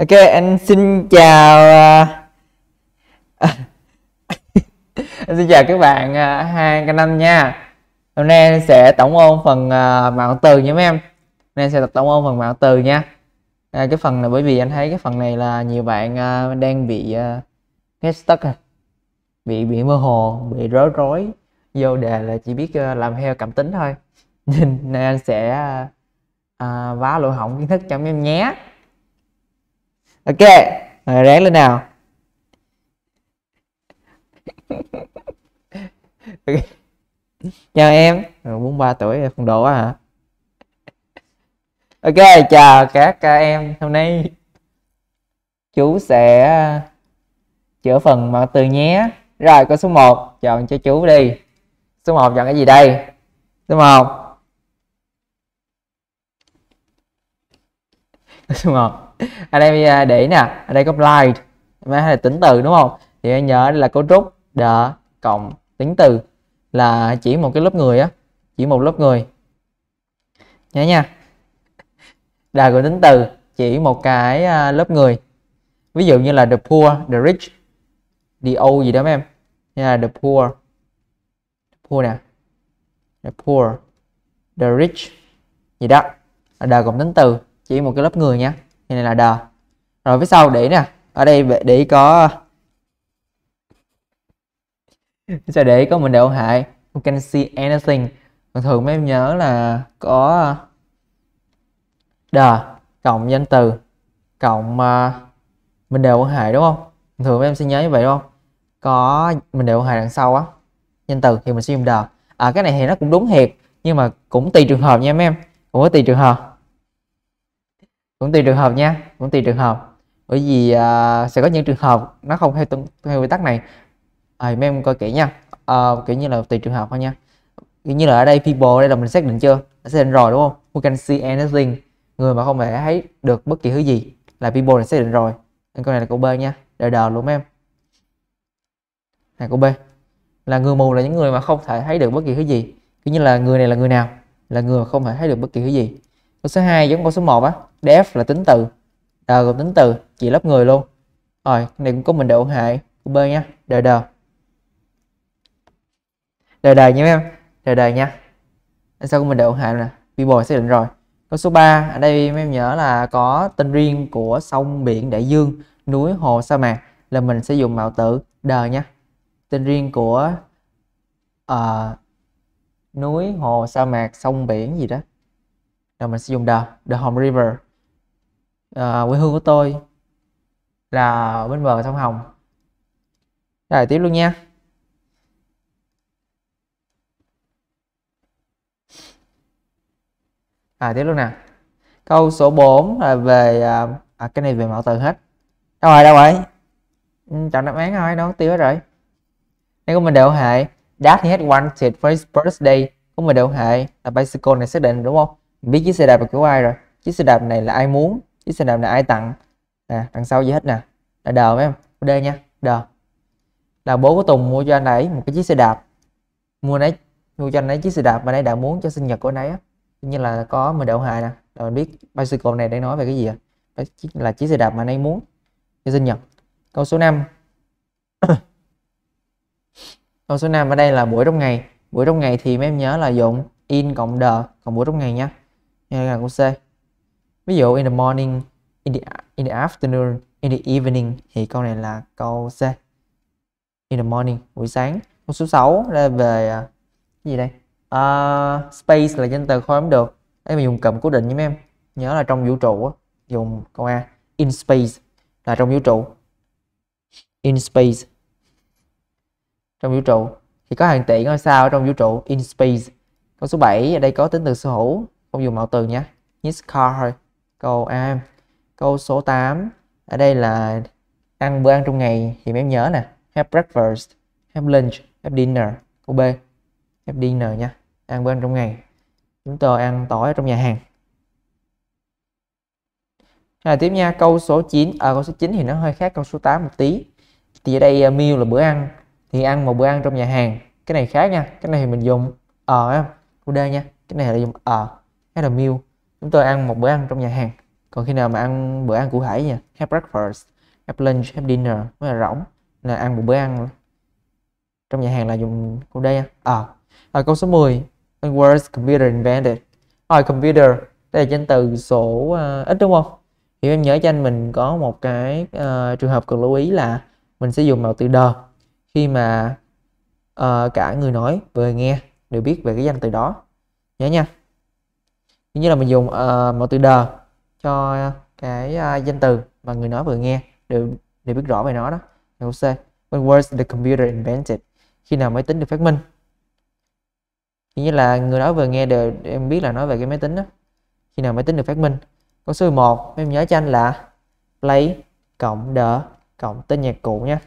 Ok, anh xin chào à, anh xin chào các bạn à, hai cái năm nha. Hôm nay anh sẽ tổng ôn phần uh, à, mạng từ nha mấy em. Hôm nay anh sẽ tập tổng ôn phần mạng từ nha. À, cái phần này bởi vì anh thấy cái phần này là nhiều bạn đang bị hết get stuck Bị bị mơ hồ, bị rối rối vô đề là chỉ biết làm theo cảm tính thôi. Nên anh sẽ uh, vá lỗ hỏng kiến thức cho mấy em nhé ok rồi ráng lên nào chào em ừ, bốn ba tuổi phong độ quá hả ok chào các em hôm nay chú sẽ à, chữa phần mặt từ nhé rồi câu số 1 chọn cho chú đi số 1 chọn cái gì đây số 1 số 1 ở đây à, để nè ở đây có blind mà hay là tính từ đúng không thì anh nhớ là cấu trúc the cộng tính từ là chỉ một cái lớp người á chỉ một lớp người nhớ nha the của tính từ chỉ một cái à, lớp người ví dụ như là the poor the rich the old gì đó mấy em như là the poor the poor nè the poor the rich gì đó the cộng tính từ chỉ một cái lớp người nha thì này là đờ rồi phía sau để nè ở đây để có sao để có mình đều hại you can see anything thường thường mấy em nhớ là có đờ cộng danh từ cộng ờ, mình đều hại đúng không thường mấy em sẽ nhớ như vậy đúng không có mình đều hại đằng sau á danh từ thì mình sẽ dùng đờ à cái này thì nó cũng đúng thiệt nhưng mà cũng tùy trường hợp nha mấy em cũng có tùy trường hợp cũng tùy trường hợp nha cũng tùy trường hợp bởi vì à, sẽ có những trường hợp nó không theo theo quy tắc này à, mấy em coi kỹ nha à, kiểu như là tùy trường hợp thôi nha kiểu như là ở đây people đây là mình xác định chưa đã xác định rồi đúng không who can see anything người mà không thể thấy được bất kỳ thứ gì là people đã xác định rồi nên câu này là câu b nha đờ đờ luôn em này câu b là người mù là những người mà không thể thấy được bất kỳ thứ gì kiểu như là người này là người nào là người mà không thể thấy được bất kỳ thứ gì câu số 2 giống câu số 1 á DEF là tính từ r gồm tính từ chỉ lớp người luôn rồi này cũng có mình độ hại của b nha đờ đờ, đờ đờ nha em đờ đờ nha sau của mình độ hại nè people xác định rồi câu số 3 ở đây mấy em nhớ là có tên riêng của sông biển đại dương núi hồ sa mạc là mình sẽ dùng mạo tử đờ nha tên riêng của uh, núi hồ sa mạc sông biển gì đó là mình sẽ dùng the the Hồng River à, quê hương của tôi là bên bờ sông Hồng rồi tiếp luôn nha à tiếp luôn nè câu số 4 là về à, à, cái này về mẫu từ hết đâu rồi đâu rồi ừ, chọn đáp án thôi nó tiêu hết rồi nên của mình đều hệ that he had wanted for his birthday của mình đều hệ là bicycle này xác định đúng không biết chiếc xe đạp là của ai rồi chiếc xe đạp này là ai muốn chiếc xe đạp này ai tặng nè à, đằng sau gì hết nè là đờ mấy em d nha đờ là bố của tùng mua cho anh ấy một cái chiếc xe đạp mua nấy mua cho anh ấy chiếc xe đạp mà anh ấy đã muốn cho sinh nhật của anh ấy á như là có mình đậu hài nè rồi mình biết bicycle này đang nói về cái gì à? là chiếc xe đạp mà anh ấy muốn cho sinh nhật câu số 5 câu số 5 ở đây là buổi trong ngày buổi trong ngày thì mấy em nhớ là dụng in cộng đờ cộng buổi trong ngày nha là câu C ví dụ in the morning in the in the afternoon in the evening thì câu này là câu C in the morning buổi sáng câu số 6 là về à, cái gì đây uh, space là danh từ không được đây mình dùng cụm cố định nha em nhớ là trong vũ trụ á dùng câu A in space là trong vũ trụ in space trong vũ trụ thì có hàng tỷ ngôi sao ở trong vũ trụ in space câu số 7 ở đây có tính từ sở hữu không dùng mẫu từ nhé his car thôi câu a câu số 8 ở đây là ăn bữa ăn trong ngày thì em nhớ nè have breakfast have lunch have dinner câu b have dinner nha ăn bữa ăn trong ngày chúng tôi ăn tối ở trong nhà hàng rồi tiếp nha câu số 9 à, câu số 9 thì nó hơi khác câu số 8 một tí thì ở đây à, meal là bữa ăn thì ăn một bữa ăn trong nhà hàng cái này khác nha cái này thì mình dùng ở ờ, à, câu d nha cái này là dùng ở ờ. à Adam Mill chúng tôi ăn một bữa ăn trong nhà hàng còn khi nào mà ăn bữa ăn của hải nha have breakfast have lunch have dinner mới là rỗng là ăn một bữa ăn trong nhà hàng là dùng câu đây à, à câu số 10 the words computer invented rồi computer đây là danh từ sổ uh, ờ, ít đúng không thì em nhớ cho anh mình có một cái uh, trường hợp cần lưu ý là mình sẽ dùng màu từ đờ khi mà uh, cả người nói và người nghe đều biết về cái danh từ đó nhớ nha như là mình dùng uh, một từ đờ cho cái uh, danh từ mà người nói vừa nghe đều để biết rõ về nó đó câu C when was the computer invented khi nào máy tính được phát minh như là người nói vừa nghe đều em biết là nói về cái máy tính đó khi nào máy tính được phát minh câu số 11 em nhớ cho anh là play cộng đờ cộng tên nhạc cụ nha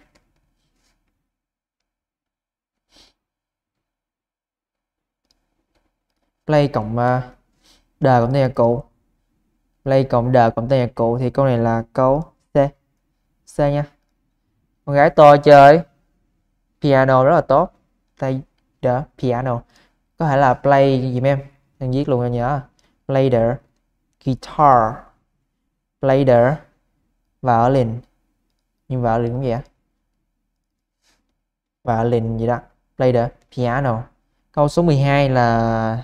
play cộng uh, d cộng tam nhạc cụ lay cộng d cộng tam nhạc cụ thì câu này là câu c c nha con gái tôi chơi piano rất là tốt tay the piano có thể là play gì em đang viết luôn anh nhớ play the guitar play the violin nhưng violin cũng vậy violin gì đó play the piano câu số 12 là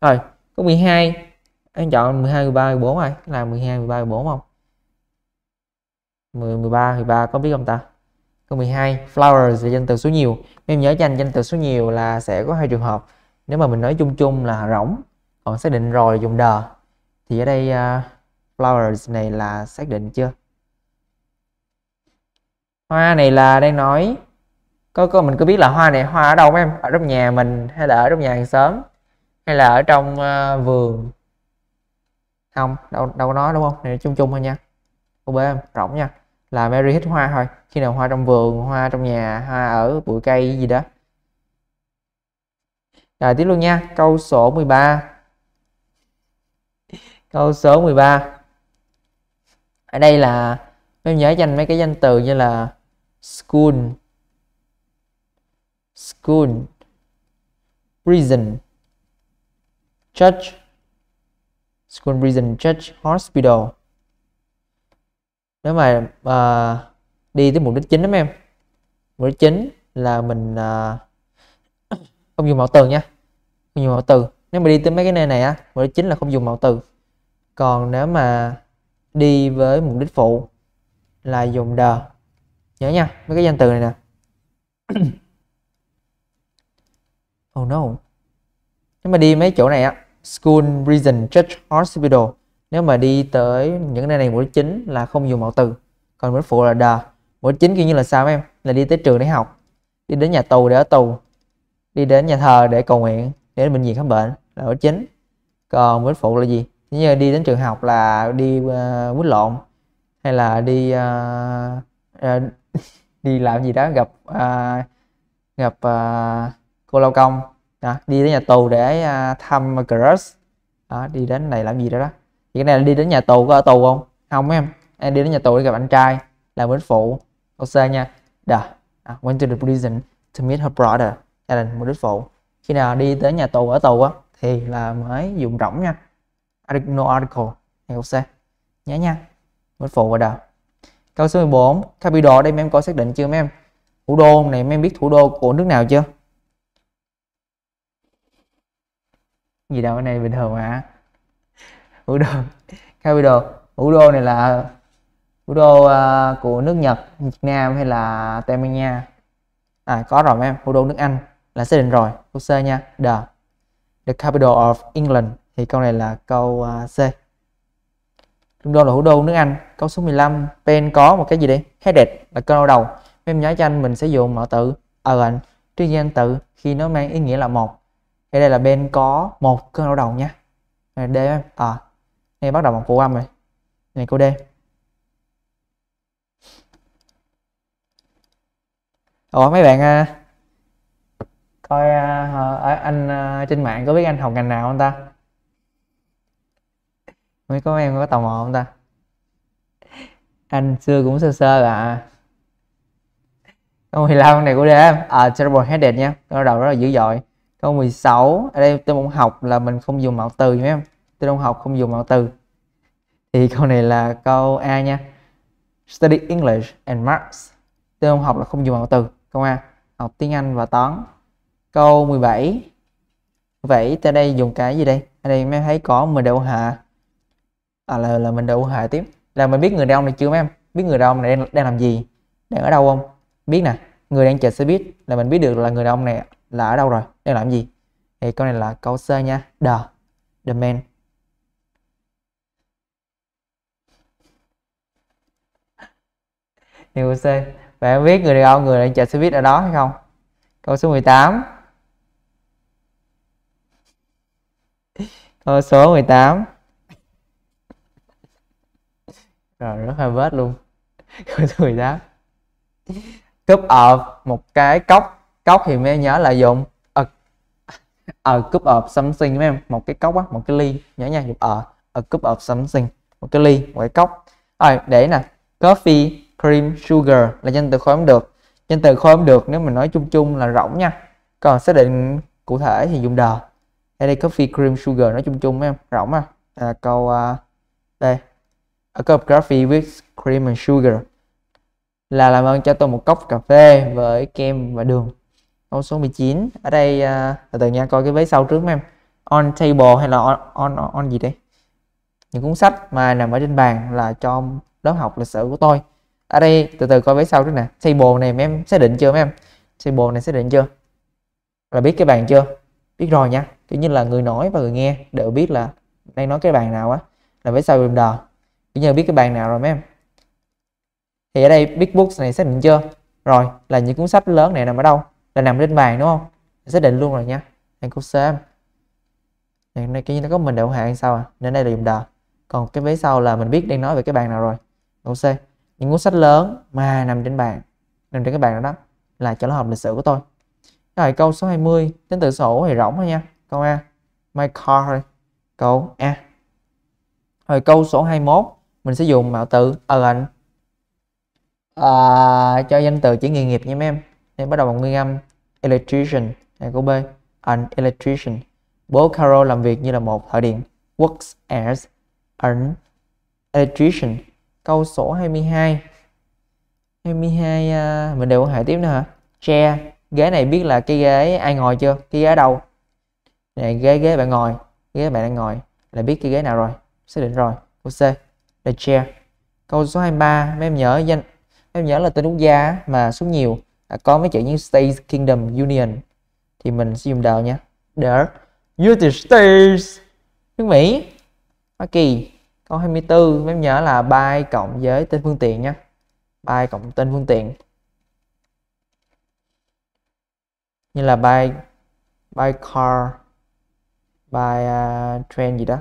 rồi có 12 anh chọn 12 13 14 ai là 12 13 14 không 10 13 13 có biết không ta câu 12 flowers là danh từ số nhiều em nhớ cho anh danh từ số nhiều là sẽ có hai trường hợp nếu mà mình nói chung chung là rỗng còn xác định rồi dùng đờ thì ở đây uh, flowers này là xác định chưa hoa này là đang nói có có mình có biết là hoa này hoa ở đâu mấy em ở trong nhà mình hay là ở trong nhà hàng xóm hay là ở trong uh, vườn không đâu đâu có nói đúng không này chung chung thôi nha cô bé em rộng nha là Mary hít hoa thôi khi nào hoa trong vườn hoa trong nhà hoa ở bụi cây gì đó rồi tiếp luôn nha câu số 13 câu số 13 ở đây là em nhớ dành mấy cái danh từ như là school school prison church school prison church hospital nếu mà uh, đi tới mục đích chính lắm em mục đích chính là mình uh, không dùng mẫu từ nha không dùng mẫu từ nếu mà đi tới mấy cái nơi này á mục đích chính là không dùng mẫu từ còn nếu mà đi với mục đích phụ là dùng đờ nhớ nha mấy cái danh từ này nè oh no nếu mà đi mấy chỗ này á School prison, Church Hospital nếu mà đi tới những nơi này mũi chính là không dùng mẫu từ còn mũi phụ là the mũi chính kia như là sao em là đi tới trường để học đi đến nhà tù để ở tù đi đến nhà thờ để cầu nguyện để đến bệnh viện khám bệnh là mũi chính còn mũi phụ là gì như đi đến trường học là đi uh, ờ, quýt lộn hay là đi uh, uh, đi làm gì đó gặp uh, gặp uh, cô lao công đó, đi đến nhà tù để uh, thăm Crush đó, đi đến này làm gì đó đó thì cái này là đi đến nhà tù có ở tù không không em em đi đến nhà tù để gặp anh trai làm bên phụ ok nha đó uh, went to the prison to meet her brother gia đình mục đích phụ khi nào đi tới nhà tù ở tù á thì là mới dùng rỗng nha no article hiểu ok nhớ nha mục phụ và đầu câu số 14 capital đây em có xác định chưa mấy em thủ đô này em biết thủ đô của nước nào chưa gì đâu cái này bình thường mà hữu đô capital hữu đô này là hữu đô uh, của nước Nhật Việt Nam hay là Tây Ban Nha à có rồi em hữu đô nước Anh là xác định rồi câu C nha the the capital of England thì câu này là câu uh, C Trung Đô là thủ đô nước Anh câu số 15 pen có một cái gì đi headed là câu đầu em nhớ cho anh mình sẽ dùng mở tự ở anh tuy nhiên tự khi nó mang ý nghĩa là một thì đây là bên có một cơn đau đầu nhé này D em à ờ, này bắt đầu bằng phụ âm rồi này cô D Ủa mấy bạn à, coi à, à anh à, trên mạng có biết anh học ngành nào không ta mấy có em có tò mò không ta anh xưa cũng sơ sơ là có 15 này của đêm à, ờ, terrible headed nha đau đầu rất là dữ dội câu 16 ở đây tôi muốn học là mình không dùng mạo từ nhé em tôi môn học không dùng mạo từ thì câu này là câu A nha study English and Maths tôi môn học là không dùng mạo từ câu A học tiếng Anh và toán câu 17 vậy tới đây dùng cái gì đây ở đây em thấy có mình đậu hạ à, là là mình đậu hạ tiếp là mình biết người đàn ông này chưa mấy em biết người đàn ông này đang, đang làm gì đang ở đâu không biết nè người đang chờ xe buýt là mình biết được là người đàn ông này là ở đâu rồi đang làm gì thì câu này là câu C nha the the man Điều C Và em biết người đàn ông người đang chờ xe buýt ở đó hay không Câu số 18 Câu số 18 Rồi rất hơi vết luôn Câu số 18 Cúp ở một cái cốc cốc thì mấy em nhớ là dùng a, a cup of something em một cái cốc á một cái ly nhớ nha dùng a, ờ. a ờ, cup of something một cái ly một cái cốc rồi để nè coffee cream sugar là danh từ khối được danh từ khối được nếu mình nói chung chung là rỗng nha còn xác định cụ thể thì dùng đờ đây đây coffee cream sugar nói chung chung em rỗng à, à câu uh, đây a cup of coffee with cream and sugar là làm ơn cho tôi một cốc cà phê với kem và đường Câu số 19. Ở đây à, từ từ nha, coi cái vế sau trước em. On table hay là on on, on gì đây? Những cuốn sách mà nằm ở trên bàn là cho lớp học lịch sử của tôi. Ở đây từ từ coi vế sau trước nè. Table này em xác định chưa em? Table này xác định chưa? Là biết cái bàn chưa? Biết rồi nha. Kiểu như là người nói và người nghe đều biết là đang nói cái bàn nào á là vế sau đùm đờ. Kiểu như biết cái bàn nào rồi em. Thì ở đây Big Books này xác định chưa? Rồi, là những cuốn sách lớn này nằm ở đâu? là nằm trên bàn đúng không xác định luôn rồi nha hàng của C hàng này kia nó có mình đậu hạng sau à nên đây là dùng đờ còn cái vế sau là mình biết đang nói về cái bàn nào rồi đậu C những cuốn sách lớn mà nằm trên bàn nằm trên cái bàn đó, đó là cho lớp học lịch sử của tôi rồi câu số 20 tính từ sổ thì rỗng thôi nha câu A my car thôi. câu A rồi câu số 21 mình sẽ dùng mạo từ earn à, cho danh từ chỉ nghề nghiệp nha mấy em nên bắt đầu bằng nguyên âm electrician này của B an electrician bố Carol làm việc như là một thợ điện works as an electrician câu số 22 22 uh, mình đều quan hệ tiếp nữa hả chair ghế này biết là cái ghế ai ngồi chưa cái ghế đâu này ghế ghế bạn ngồi ghế bạn đang ngồi là biết cái ghế nào rồi xác định rồi câu C the chair câu số 23 mấy em nhớ danh em nhớ là tên quốc gia mà số nhiều à, có mấy chữ như States Kingdom Union thì mình sẽ dùng đờ nha. the United States nước Mỹ Hoa Kỳ câu 24 em nhớ là by cộng với tên phương tiện nhé by cộng tên phương tiện như là by by car by uh, à, train gì đó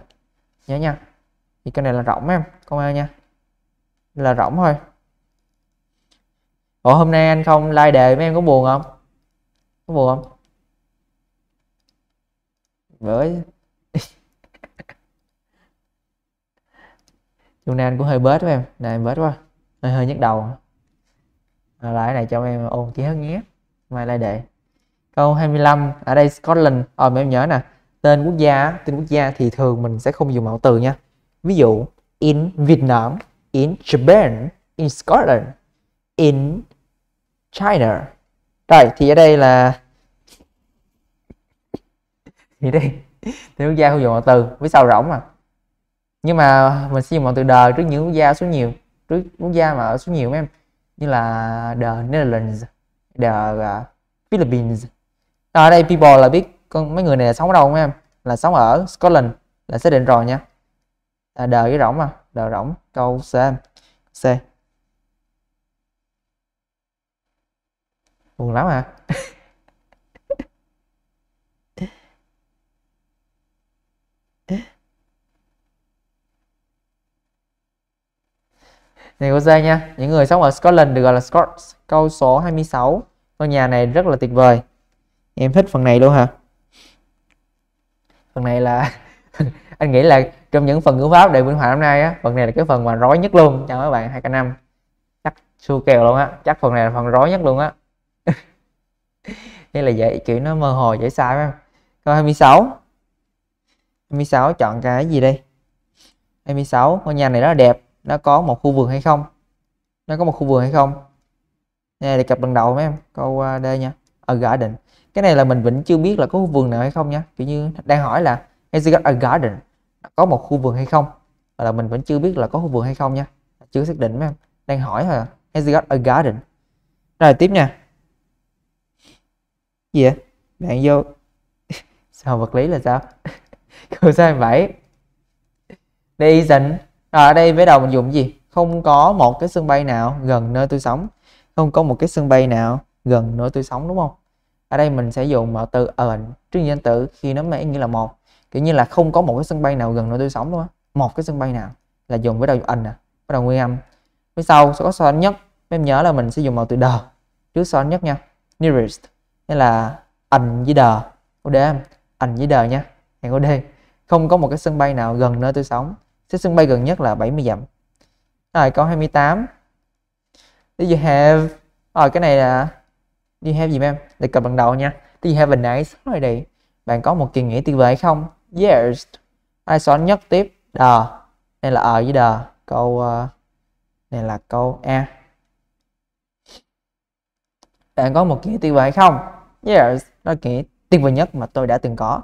nhớ nha thì cái này là rộng em công an nha là rộng thôi Ủa hôm nay anh không like đề mấy em có buồn không? Có buồn không? Với Hôm nay anh cũng hơi bớt với em Này em bết quá Hơi hơi nhức đầu à, Lại này cho em ôn chỉ hơn nhé Mai lại để Câu 25 Ở đây Scotland Ờ mà em nhớ nè Tên quốc gia Tên quốc gia thì thường mình sẽ không dùng mẫu từ nha Ví dụ In Vietnam In Japan In Scotland In China rồi thì ở đây là thì đây thì quốc gia không dùng ngọn từ với sao rỗng mà nhưng mà mình sẽ dùng từ đời trước những quốc gia số nhiều trước quốc gia mà ở số nhiều em như là the Netherlands the à, Philippines ở đây people là biết con mấy người này là sống ở đâu không em là sống ở Scotland là xác định rồi nha à, đờ cái rỗng mà đờ rỗng câu C C buồn lắm hả à. Này cô dây nha, những người sống ở Scotland được gọi là Scots. Câu số 26. Ngôi nhà này rất là tuyệt vời. Em thích phần này luôn hả? Phần này là anh nghĩ là trong những phần ngữ pháp đề minh họa hôm nay á, phần này là cái phần mà rối nhất luôn cho mấy bạn hai k năm. Chắc su kèo luôn á, chắc phần này là phần rối nhất luôn á hay là vậy kiểu nó mơ hồ dễ sai phải không câu 26 26 chọn cái gì đây 26 ngôi nhà này rất là đẹp nó có một khu vườn hay không nó có một khu vườn hay không này đề cập lần đầu mấy em câu đây nha ở garden cái này là mình vẫn chưa biết là có khu vườn nào hay không nha kiểu như đang hỏi là has it got a garden có một khu vườn hay không hoặc là mình vẫn chưa biết là có khu vườn hay không nha chưa xác định mấy em đang hỏi là has it got a garden rồi tiếp nha gì vậy bạn vô sao vật lý là sao câu số bảy đây dần à, ở đây với đầu mình dùng gì không có một cái sân bay nào gần nơi tôi sống không có một cái sân bay nào gần nơi tôi sống đúng không ở đây mình sẽ dùng mở từ ẩn trước danh tự khi nó mang nghĩa là một kiểu như là không có một cái sân bay nào gần nơi tôi sống đúng không một cái sân bay nào là dùng với đầu ẩn nè bắt đầu nguyên âm phía sau sẽ có so nhất em nhớ là mình sẽ dùng màu từ đờ trước so nhất nha nearest nghĩa là ảnh với đờ cô đê ảnh với đờ nha hàng cô đê không có một cái sân bay nào gần nơi tôi sống cái sân bay gần nhất là 70 dặm rồi câu 28 do you have rồi cái này là do you have gì em đề cập lần đầu nha do you have a nice holiday bạn có một kỳ nghỉ tuyệt vời không yes ai xóa nhất tiếp đờ đây là ở ờ với đờ câu uh, này là câu a bạn có một kỷ kỳ tuyệt vời không yes đó kỳ tuyệt vời nhất mà tôi đã từng có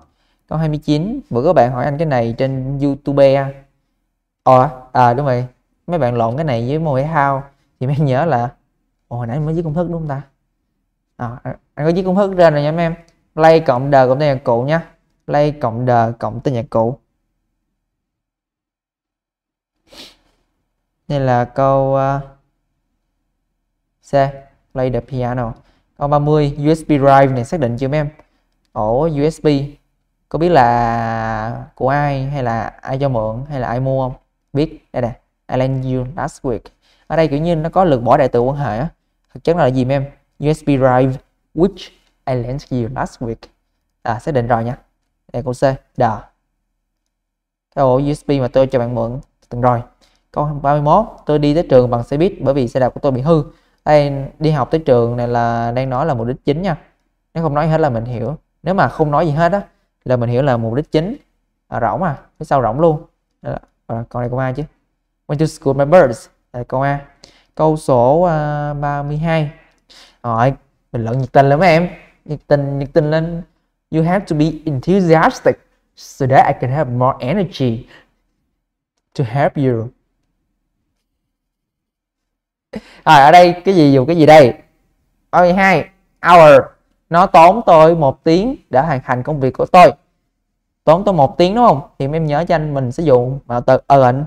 câu 29 bữa các bạn hỏi anh cái này trên youtube à? ờ à? à đúng rồi mấy bạn lộn cái này với môn thể thao thì mấy nhớ là ồ hồi nãy mới viết công thức đúng không ta ờ, à, anh có viết công thức ra rồi nha mấy em lay cộng đờ cộng tên nhạc cụ nha lay cộng đờ cộng tên nhạc cụ đây là câu uh, C play the piano con 30 USB drive này xác định chưa mấy em ổ USB có biết là của ai hay là ai cho mượn hay là ai mua không biết đây nè I lent you last week ở đây kiểu như nó có lượt bỏ đại từ quan hệ á thực chất là gì em USB drive which I lent you last week à xác định rồi nha đây câu C đờ cái ổ USB mà tôi cho bạn mượn từng rồi câu 31 tôi đi tới trường bằng xe buýt bởi vì xe đạp của tôi bị hư đây đi học tới trường này là đang nói là mục đích chính nha nếu không nói hết là mình hiểu nếu mà không nói gì hết á là mình hiểu là mục đích chính à, rỗng à phía sau rỗng luôn à, còn này câu a chứ went to school my birds à, câu a câu số uh, à, 32 rồi mình lận nhiệt tình lắm em nhiệt tình nhiệt tình lên you have to be enthusiastic so that I can have more energy to help you rồi ở đây cái gì dùng cái gì đây ôi hai hour nó tốn tôi một tiếng để hoàn thành công việc của tôi tốn tôi một tiếng đúng không thì em nhớ cho anh mình sẽ dùng vào từ earn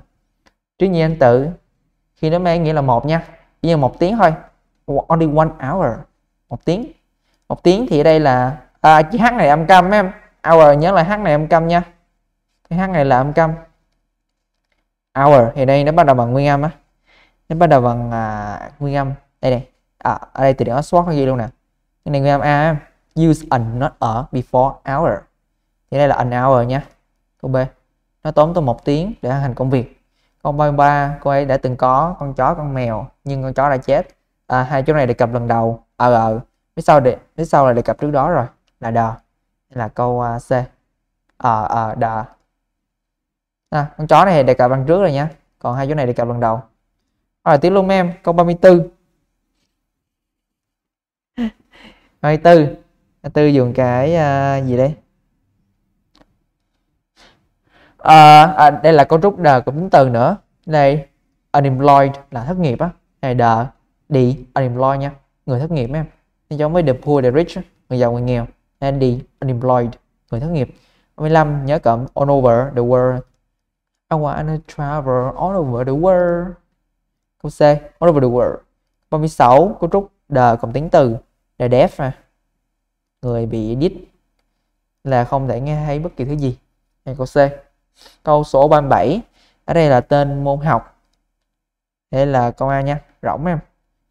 trước nhiên anh tự khi nó mang nghĩa là một nha chỉ như một tiếng thôi only one hour một tiếng một tiếng thì ở đây là à, chữ h này âm câm em hour nhớ là h này âm câm nha cái h này là âm câm hour thì đây nó bắt đầu bằng nguyên âm á nên bắt đầu bằng à, nguyên âm đây này à, ở đây từ điển Oxford nó ghi luôn nè cái này nguyên âm a use an not ở before hour thì đây là an hour nhé câu b nó tốn tôi một tiếng để hoàn thành công việc câu ba cô ấy đã từng có con chó con mèo nhưng con chó đã chết à, hai chỗ này đề cập lần đầu ở ờ phía ờ. sau để phía sau là đề cập trước đó rồi là đờ là câu uh, c ở ờ, ở ờ, đờ à, con chó này đề cập lần trước rồi nhé còn hai chỗ này đề cập lần đầu hỏi tiếng lông em câu 34 34 tư dùng cái uh, gì đấy à, à, đây là cấu trúc đờ của tính từ nữa đây unemployed là thất nghiệp á này đờ đi unemployed nha người thất nghiệp em nên giống với the poor the rich người giàu người nghèo nên đi unemployed người thất nghiệp 15 nhớ cẩm all over the world I wanna travel all over the world Câu C, all over the world. 36, cấu trúc the cộng tính từ, the deaf mà. Người bị đít là không thể nghe thấy bất kỳ thứ gì. Này câu C. Câu số 37, ở đây là tên môn học. Đây là câu A nha, rỗng em.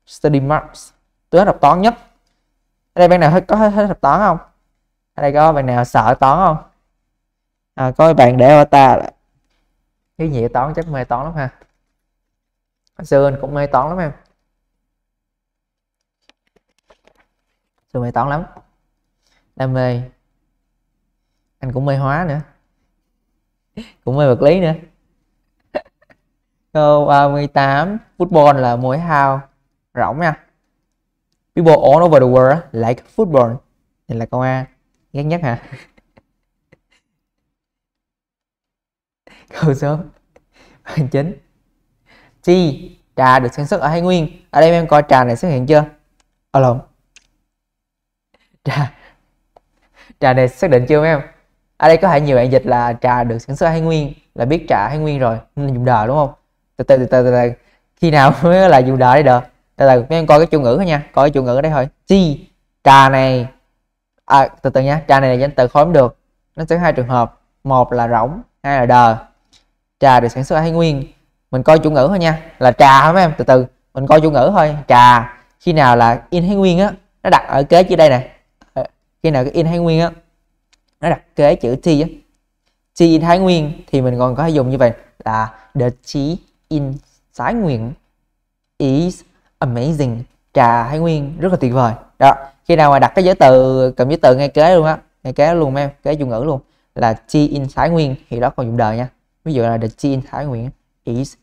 Study marks, tôi hết học toán nhất. Ở đây bạn nào có hết, học toán không? Ở đây có bạn nào sợ toán không? À, có bạn để ta cái nhẹ toán chắc mê toán lắm ha sơn cũng mê toán lắm em Seoul mê toán lắm Đam mê Anh cũng mê hóa nữa Cũng mê vật lý nữa Câu 38 Football là mối hao rỗng nha People all over the world like football Thì là câu A Ghét nhất hả Câu số chính chi trà được sản xuất ở Hải Nguyên ở đây em coi trà này xuất hiện chưa Ở lộn trà trà này xác định chưa em ở đây có thể nhiều bạn dịch là trà được sản xuất ở Hải Nguyên là biết trà Hải Nguyên rồi nên dùng đờ đúng không từ từ từ từ, từ, từ. khi nào mới là dùng đờ đấy đờ từ từ mấy em coi cái chủ ngữ thôi nha coi cái chủ ngữ ở đây thôi chi trà này à, từ từ nha trà này là danh từ khóm được nó sẽ hai trường hợp một là rỗng hai là đờ trà được sản xuất ở Hải Nguyên mình coi chủ ngữ thôi nha là trà hả mấy em từ từ mình coi chủ ngữ thôi trà khi nào là in thái nguyên á nó đặt ở kế dưới đây nè ờ, khi nào cái in thái nguyên á nó đặt kế chữ t á t in thái nguyên thì mình còn có thể dùng như vậy là the tea in thái nguyên is amazing trà thái nguyên rất là tuyệt vời đó khi nào mà đặt cái giới từ cầm giới từ ngay kế luôn á ngay kế luôn em kế chủ ngữ luôn là T in thái nguyên thì đó còn dùng đời nha ví dụ là the tea in thái nguyên is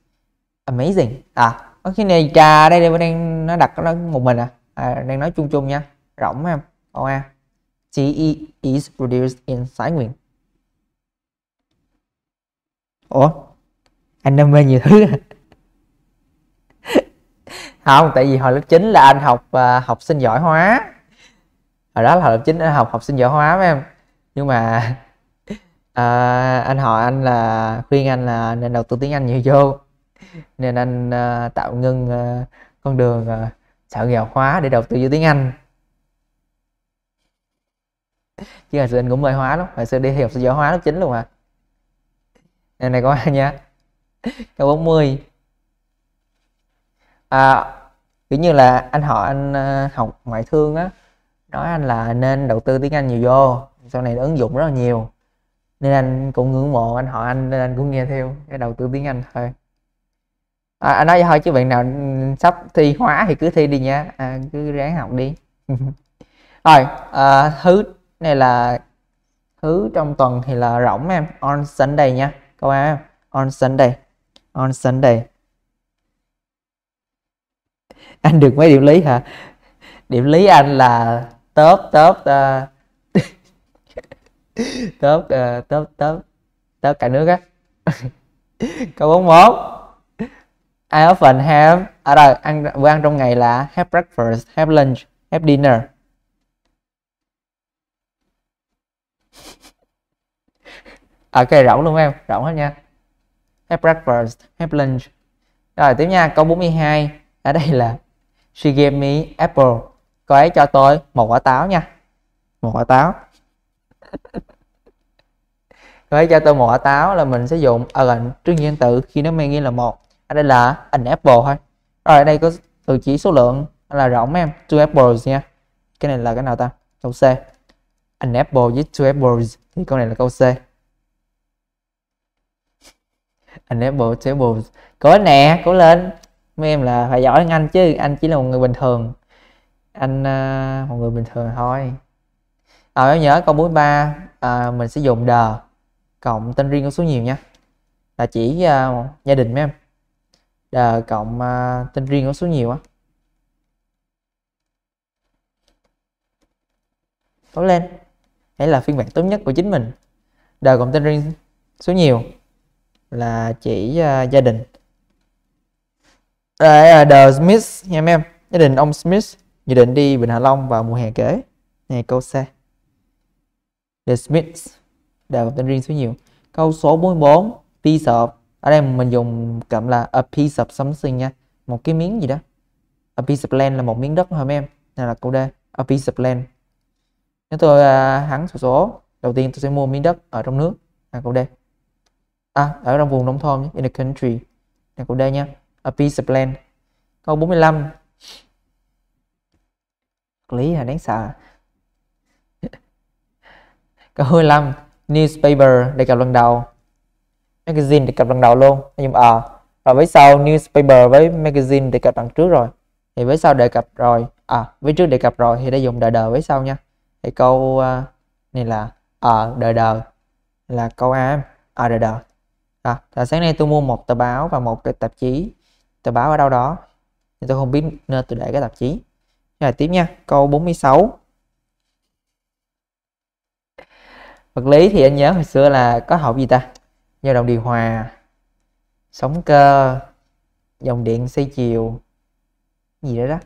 amazing à có cái này trà đây đây đang nó đặt nó một mình à, à đang nói chung chung nha rộng em câu a tea is produced in Thái Nguyên ủa anh đam mê nhiều thứ à? không tại vì hồi lớp 9 là anh học uh, học sinh giỏi hóa hồi đó là hồi lớp 9 anh học học sinh giỏi hóa với em nhưng mà uh, anh hỏi anh là khuyên anh là nên đầu tư tiếng Anh nhiều vô nên anh uh, tạo ngưng uh, à, con đường uh, à, xã nghèo hóa để đầu tư vô tiếng Anh chứ hồi xưa anh cũng mê hóa lắm hồi xưa đi học giáo hóa lớp chính luôn à này này có ai nha câu 40 à, kiểu như là anh họ anh học ngoại thương á nói anh là nên đầu tư tiếng Anh nhiều vô sau này ứng dụng rất là nhiều nên anh cũng ngưỡng mộ anh họ anh nên anh cũng nghe theo cái đầu tư tiếng Anh thôi à, à nói vậy thôi chứ bạn nào ừ, sắp thi hóa thì cứ thi đi nha à, cứ ráng học đi rồi à, thứ này là thứ trong tuần thì là rỗng em on Sunday nha câu A on Sunday on Sunday anh được mấy điểm lý hả điểm lý anh là top top uh, top uh, top top top cả nước á câu bốn 41 I often have ở à, đây ăn bữa ăn trong ngày là have breakfast, have lunch, have dinner. ok rỗng luôn em, rỗng hết nha. Have breakfast, have lunch. Rồi tiếp nha, câu 42. Ở đây là she gave me apple. Cô ấy cho tôi một quả táo nha. Một quả táo. cô ấy cho tôi một quả táo là mình sẽ dùng ở gần trước danh tự khi nó mang nghĩa là một ở đây là apple thôi rồi ở đây có từ chỉ số lượng là rộng em two apples nha cái này là cái nào ta câu C an apple với two apples thì câu này là câu C an apple two apples cố nè cố lên mấy em là phải giỏi anh chứ anh chỉ là một người bình thường anh uh, một người bình thường thôi à, em nhớ câu 43 à, mình sẽ dùng đờ cộng tên riêng của số nhiều nha là chỉ uh, gia đình mấy em đờ cộng uh, tên riêng có số nhiều á tối lên hãy là phiên bản tốt nhất của chính mình đờ cộng tên riêng số nhiều là chỉ uh, gia đình đây là The Smith nha em gia đình ông Smith dự định đi Bình Hạ Long vào mùa hè kể này câu xe The Smith đờ cộng tên riêng số nhiều câu số 44 t-shirt ở đây mình dùng cảm là a piece of something nha một cái miếng gì đó a piece of land là một miếng đất thôi mấy em này là câu D a piece of land nếu tôi uh, hắn số số đầu tiên tôi sẽ mua miếng đất ở trong nước là câu D à ở trong vùng nông thôn in the country là câu D nha a piece of land câu 45 lý là đáng sợ câu 25 newspaper đề cập lần đầu magazine đề cập lần đầu luôn anh dùng ờ rồi à, với sau newspaper với magazine đề cập lần trước rồi thì với sau đề cập rồi à với trước đề cập rồi thì đã dùng đờ đờ với sau nha thì câu uh, này là ờ à, uh, đờ đờ là câu a em. uh, đờ đờ à, là sáng nay tôi mua một tờ báo và một cái tạp chí tờ báo ở đâu đó nhưng tôi không biết nơi tôi để cái tạp chí rồi tiếp nha câu 46 vật lý thì anh nhớ hồi xưa là có học gì ta dao động điều hòa sóng cơ dòng điện xoay chiều gì đó đó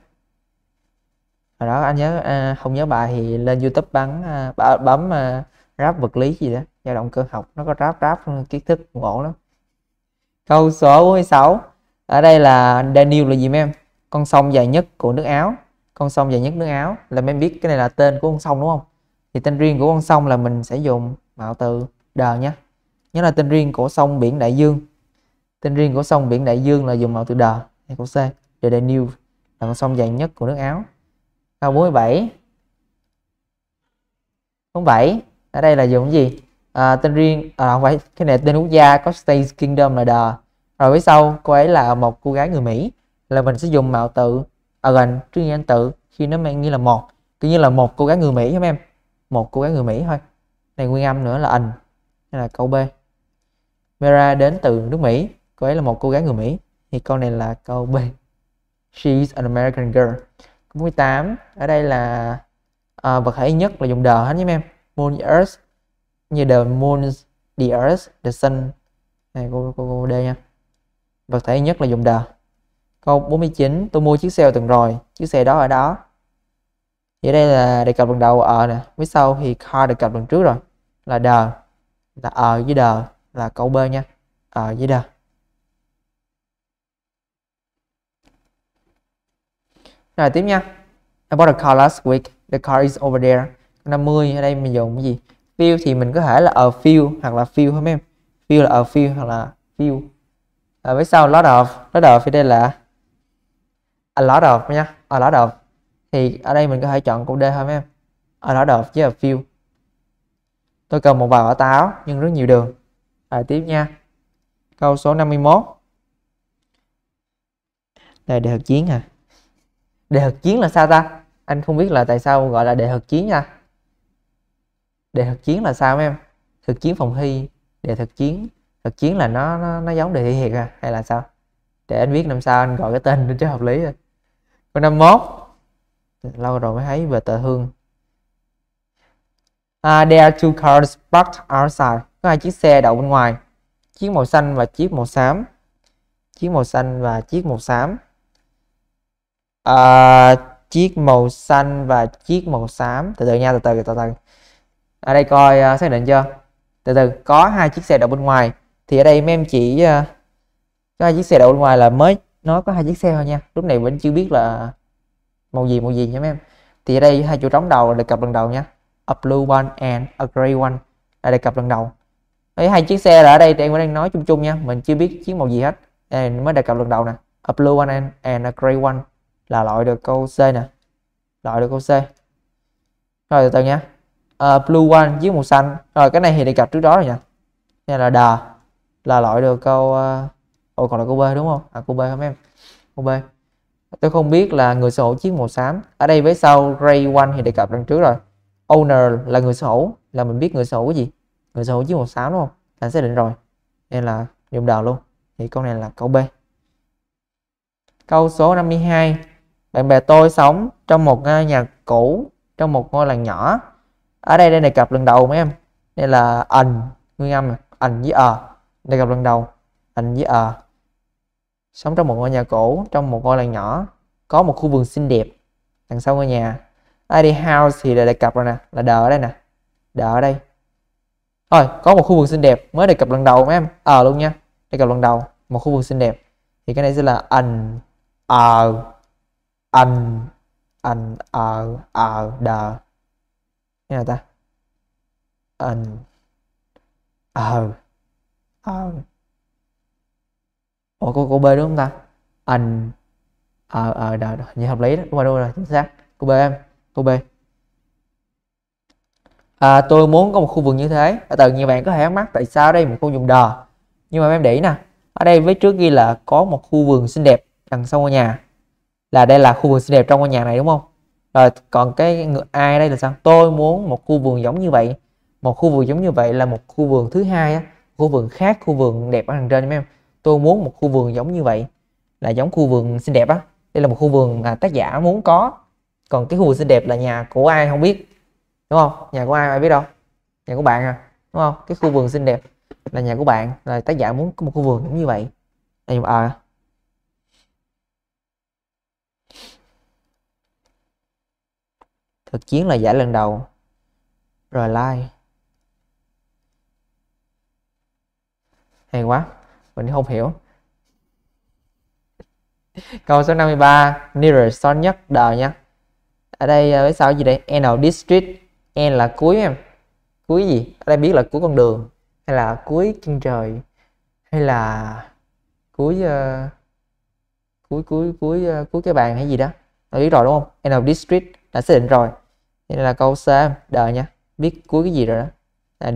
hồi đó anh nhớ à, không nhớ bài thì lên youtube bắn à, bấm à, ráp vật lý gì đó dao động cơ học nó có ráp ráp kiến thức cũng lắm câu số 46 ở đây là Daniel là gì mấy em con sông dài nhất của nước Áo con sông dài nhất nước Áo là mấy em biết cái này là tên của con sông đúng không thì tên riêng của con sông là mình sẽ dùng mạo từ đờ nhé nhất là tên riêng của sông biển Đại Dương. Tên riêng của sông biển Đại Dương là dùng màu từ đờ hay của C, The Danube là con sông dài nhất của nước Áo. Câu 47. 47 ở đây là dùng cái gì? À, tên riêng à, không phải cái này tên quốc gia có State Kingdom là đờ. Rồi phía sau cô ấy là một cô gái người Mỹ là mình sẽ dùng màu tự ở à, gần trước danh tự khi nó mang nghĩa là một cứ như là một cô gái người Mỹ không em một cô gái người Mỹ thôi này nguyên âm nữa là ẩn đây là câu B Mera đến từ nước Mỹ cô ấy là một cô gái người Mỹ thì câu này là câu B she's an American girl 48 ở đây là à, vật thể nhất là dùng đờ hết nhé em moon earth như the moon the earth the sun này cô cô, cô D nha vật thể nhất là dùng đờ. câu 49 tôi mua chiếc xe tuần rồi chiếc xe đó ở đó vậy đây là đề cập lần đầu ở nè với sau thì car đề cập lần trước rồi là đờ là ở với đờ là câu B nha ở dưới đây rồi tiếp nha I bought a car last week the car is over there 50 ở đây mình dùng cái gì feel thì mình có thể là ở few hoặc là few không em feel là ở few hoặc là few ở phía sau lot of lot of phía đây là a lot of nha a lot of thì ở đây mình có thể chọn câu D không em a lot of với a few tôi cần một vài quả táo nhưng rất nhiều đường lại à, tiếp nha. Câu số 51. Đây đề hợp chiến à. Đề hợp chiến là sao ta? Anh không biết là tại sao gọi là đề hợp chiến nha. Đề hợp chiến là sao mấy em? Thực chiến phòng thi, đề thực chiến. Thực chiến là nó nó, nó giống đề thi thiệt à hay là sao? Để anh biết năm sau anh gọi cái tên nó chứ hợp lý rồi. Câu 51. Lâu rồi mới thấy về tờ hương. Uh, there are two cards parked outside có hai chiếc xe đậu bên ngoài chiếc màu xanh và chiếc màu xám chiếc màu xanh và chiếc màu xám à, chiếc màu xanh và chiếc màu xám từ từ nha từ từ từ từ ở đây coi uh, xác định chưa từ từ có hai chiếc xe đậu bên ngoài thì ở đây mấy em chỉ uh, có hai chiếc xe đậu bên ngoài là mới nó có hai chiếc xe thôi nha lúc này vẫn chưa biết là màu gì màu gì nha mấy em thì ở đây hai chỗ trống đầu là đề cập lần đầu nha a blue one and a gray one là đề cập lần đầu Đấy, hai chiếc xe là ở đây thì em đang nói chung chung nha mình chưa biết chiếc màu gì hết em mới đề cập lần đầu nè a blue one and, and a gray one là loại được câu C nè loại được câu C rồi từ từ nha a blue one chiếc màu xanh rồi cái này thì đề cập trước đó rồi nha nên là đà là loại được câu ờ, ồ còn là câu B đúng không à câu B không em câu B tôi không biết là người sở hữu chiếc màu xám ở đây với sau gray one thì đề cập lần trước rồi owner là người sở hữu là mình biết người sở hữu cái gì người sở hữu chiếc 16 đúng không đã xác định rồi nên là dùng đờ luôn thì câu này là câu B câu số 52 bạn bè tôi sống trong một nhà cũ trong một ngôi làng nhỏ ở đây đây này cặp lần đầu mấy em đây là ẩn nguyên âm ẩn với ờ đây cập lần đầu ẩn với ờ sống trong một ngôi nhà cũ trong một ngôi làng nhỏ có một khu vườn xinh đẹp đằng sau ngôi nhà ID house thì là đề cập rồi nè là đờ ở đây nè đờ ở đây rồi có một khu vực xinh đẹp mới đề cập lần đầu mấy em ờ à, luôn nha đề cập lần đầu một khu vực xinh đẹp thì cái này sẽ là an ờ an an ờ ờ đờ như nào ta an ờ ờ ủa cô cô b đúng không ta an ờ ờ đờ như hợp lý đó đúng rồi đúng rồi chính xác cô b em cô b à, tôi muốn có một khu vườn như thế à, từ nhiều bạn có thể mắc tại sao đây một không dùng đò nhưng mà em để ý nè ở đây với trước ghi là có một khu vườn xinh đẹp đằng sau ngôi nhà là đây là khu vườn xinh đẹp trong ngôi nhà này đúng không rồi còn cái người ai đây là sao tôi muốn một khu vườn giống như vậy một khu vườn giống như vậy là một khu vườn thứ hai á khu vườn khác khu vườn đẹp ở đằng trên em tôi muốn một khu vườn giống như vậy là giống khu vườn xinh đẹp á đây là một khu vườn mà tác giả muốn có còn cái khu vườn xinh đẹp là nhà của ai không biết đúng không nhà của ai ai biết đâu nhà của bạn à đúng không cái khu vườn xinh đẹp là nhà của bạn là tác giả muốn có một khu vườn cũng như vậy em à, thực chiến là giải lần đầu rồi like hay quá mình không hiểu câu số 53 nearest son nhất đời nha ở đây với ờ, sao gì đây n district N là cuối em cuối gì ở đây biết là cuối con đường hay là cuối chân trời hay là cuối uh, cuối cuối cuối uh, cuối cái bàn hay gì đó đã biết rồi đúng không N district đã xác định rồi nên là câu C đợi nha biết cuối cái gì rồi đó là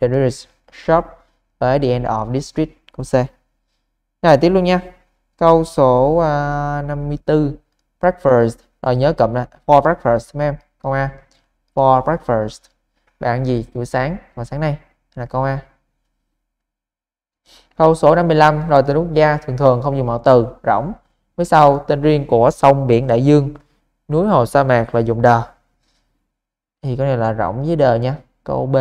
the, nearest, shop ở the end of district câu C rồi tiếp luôn nha câu số uh, ờ, 54 breakfast rồi nhớ cụm nè for breakfast em câu A for breakfast bạn gì buổi sáng vào sáng nay là câu A câu số 55 rồi từ quốc gia thường thường không dùng mạo từ rỗng phía sau tên riêng của sông biển đại dương núi hồ sa mạc và dùng đờ thì cái này là rỗng với đờ nha câu B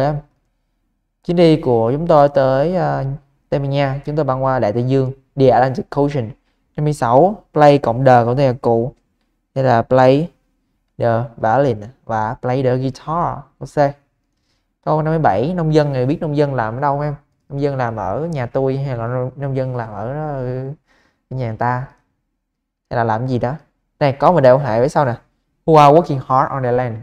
chuyến đi của chúng tôi tới uh, Tây Ban Nha chúng tôi băng qua Đại Tây Dương The Atlantic Ocean 56 play cộng đờ cộng tên là cụ đây là play the violin và play the guitar ok câu 57 nông dân người biết nông dân làm ở đâu em nông dân làm ở nhà tôi hay là nông dân làm ở ờ, nhà người ta hay là làm gì đó này có một đều hệ với sau nè who are working hard on their land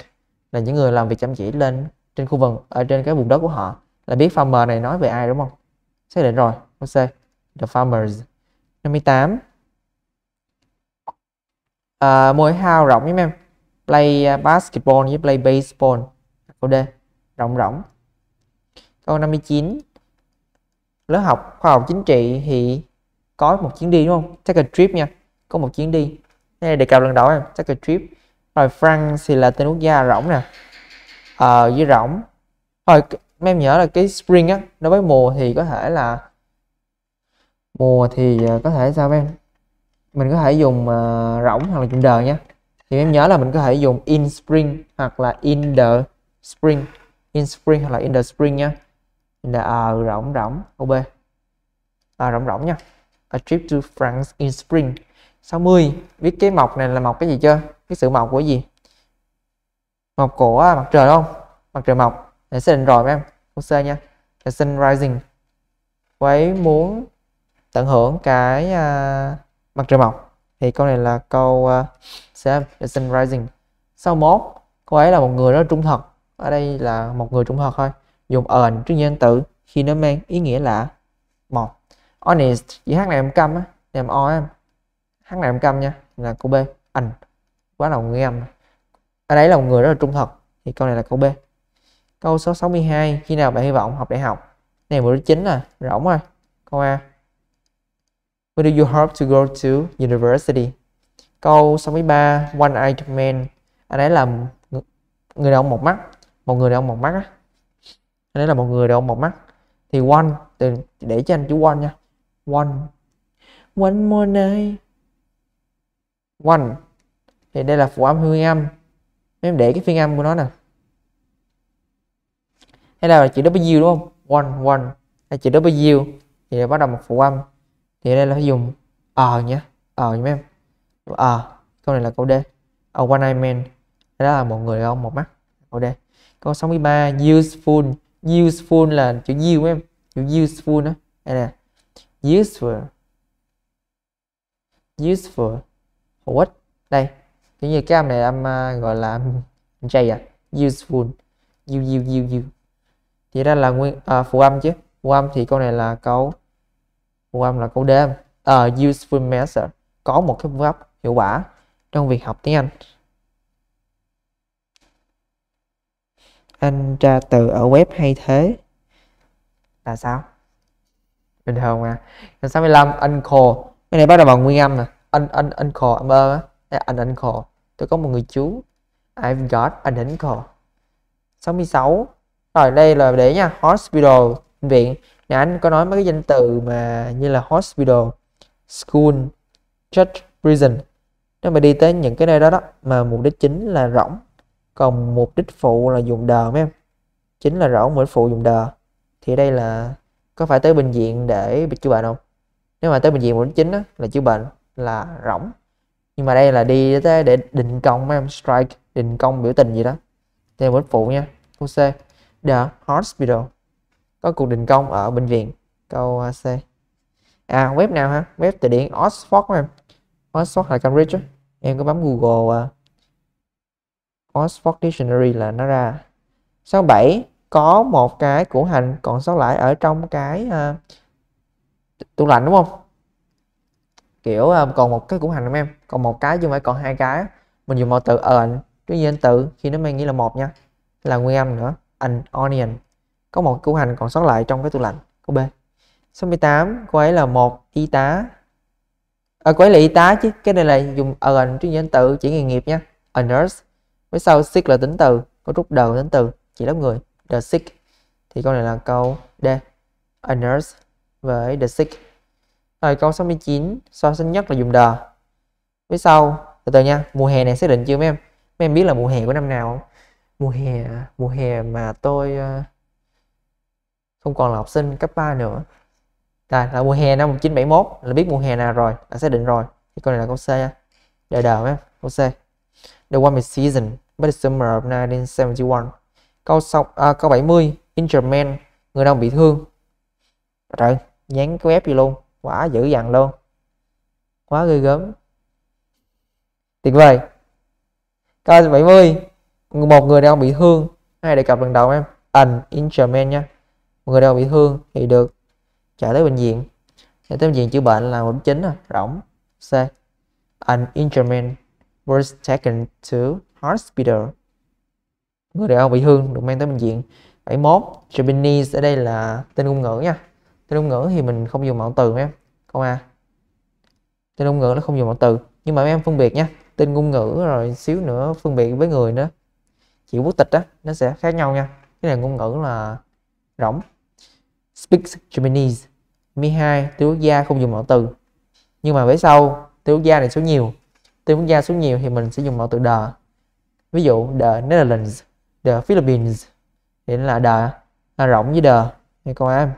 là những người làm việc chăm chỉ lên trên khu vực ở trên cái vùng đất của họ là biết farmer này nói về ai đúng không xác định rồi ok the farmers 58 tám ờ, môi hao rộng với em play à, basketball với play baseball câu D rộng rỗng câu 59 lớp học khoa học chính trị thì có một chuyến đi đúng không take a trip nha có một chuyến đi đây là đề cập lần đầu em take a trip rồi France thì là tên quốc gia rỗng nè ờ với rỗng rồi em nhớ là cái spring á đối với mùa thì có thể là mùa thì à, có thể sao em mình có thể dùng uh, rỗng hoặc là dùng đờ nhé thì em nhớ là mình có thể dùng in spring hoặc là in the spring in spring hoặc là in the spring nha in the uh, rỗng rỗng ob à, rỗng rỗng nha a trip to France in spring 60 biết cái mọc này là mọc cái gì chưa cái sự mọc của gì mọc của à, mặt trời không mặt trời mọc để xác định rồi em cô C nha the sun rising cô ấy muốn tận hưởng cái uh, mặt trời mọc thì câu này là câu uh, Sam Jason Rising sau mốt cô ấy là một người rất trung thật ở đây là một người trung thật thôi dùng ẩn trước nhân tử khi nó mang ý nghĩa là một honest chữ hát này em câm á em o em hát này em câm nha là câu b ảnh quá là nghe em ở đấy là một người rất là trung thật thì câu này là câu b câu số 62 khi nào bạn hy vọng học đại học này bữa chính là rỗng rồi câu a Where do you hope to go to university? Câu 63, one eyed man. Anh ấy là người đàn ông một mắt, một người đàn ông một mắt á. Anh ấy là một người đàn ông một mắt. Thì one để, để cho anh chú one nha. One. One more night. One. Thì đây là phụ âm hương âm. Em để cái phiên âm của nó nè. Đây là chữ W đúng không? One, one. Là chữ W. Thì bắt đầu một phụ âm thì đây là phải dùng ờ nhé ờ nhé em ờ câu này là câu D a ờ, one eye man đó là một người không một mắt câu D câu 63 useful useful là chữ u em chữ useful đó đây nè useful useful hữu ích đây kiểu như cái âm này âm uh, gọi là âm J à useful u u u u thì ra là nguyên à, phụ âm chứ phụ âm thì câu này là câu Program là câu D. Uh, ờ, useful method có một cái vấp hiệu quả trong việc học tiếng Anh. Anh tra từ ở web hay thế là sao? Bình thường mà. 65 uncle. Cái này bắt đầu bằng nguyên âm nè. Anh anh uncle âm ơ á. Anh uncle. Tôi có một người chú. I've got an uncle. 66. Rồi đây là để nha, hospital, bệnh viện nãy anh có nói mấy cái danh từ mà như là hospital school church prison nếu mà đi tới những cái nơi đó đó mà mục đích chính là rỗng còn mục đích phụ là dùng đờ mấy em chính là rỗng mục đích phụ dùng đờ thì đây là có phải tới bệnh viện để bị chữa bệnh không nếu mà tới bệnh viện mục đích chính đó, là chữa bệnh là rỗng nhưng mà đây là đi tới để định công mấy em strike định công biểu tình gì đó thì mục đích phụ nha câu C the hospital có cuộc đình công ở bệnh viện câu à, C à web nào ha web từ điển Oxford em Oxford là Cambridge em có bấm Google à. Oxford Dictionary là nó ra số 7 có một cái củ hành còn sót lại ở trong cái uh, tủ lạnh đúng không kiểu uh, còn một cái củ hành không em còn một cái chứ không phải còn hai cái mình dùng một từ ẩn tuy nhiên từ khi nó mang nghĩa là một nha là nguyên âm nữa an onion có một củ hành còn sót lại trong cái tủ lạnh câu B số 18 cô ấy là một y tá à, cô ấy là y tá chứ cái này là dùng an trước danh tự chỉ nghề nghiệp nhé a nurse với sau sick là tính từ có rút đầu tính từ chỉ lớp người the sick thì câu này là câu D a nurse với the sick rồi câu 69 so sánh nhất là dùng the với sau từ từ nha mùa hè này xác định chưa mấy em mấy em biết là mùa hè của năm nào không mùa hè à? mùa hè mà tôi uh, không còn là học sinh cấp 3 nữa đây là mùa hè năm 1971 là biết mùa hè nào rồi đã xác định rồi thì câu này là câu C đời đời nhé. câu C the warmest season but the summer of 1971 câu sau à, câu 70 injured man người đang bị thương trời nhắn cái ép gì luôn quá dữ dằn luôn quá ghê gớm tuyệt vời câu 70 một người đang bị thương hai đề cập lần đầu em an injured man nha một người đau bị thương thì được chở tới bệnh viện để tới bệnh viện chữa bệnh là một chính à, rỗng c an injured was taken to hospital người đàn ông bị thương được mang tới bệnh viện 71 Japanese ở đây là tên ngôn ngữ nha tên ngôn ngữ thì mình không dùng mẫu từ mấy em không A à. tên ngôn ngữ nó không dùng mẫu từ nhưng mà mấy em phân biệt nha tên ngôn ngữ rồi xíu nữa phân biệt với người nữa chịu quốc tịch đó nó sẽ khác nhau nha cái này ngôn ngữ là rỗng speaks Japanese mi hai tiểu quốc gia không dùng mẫu từ nhưng mà về sau tiểu quốc gia này số nhiều tiểu quốc gia số nhiều thì mình sẽ dùng mẫu từ the ví dụ the Netherlands the Philippines thì là the là rộng với the Nghe con em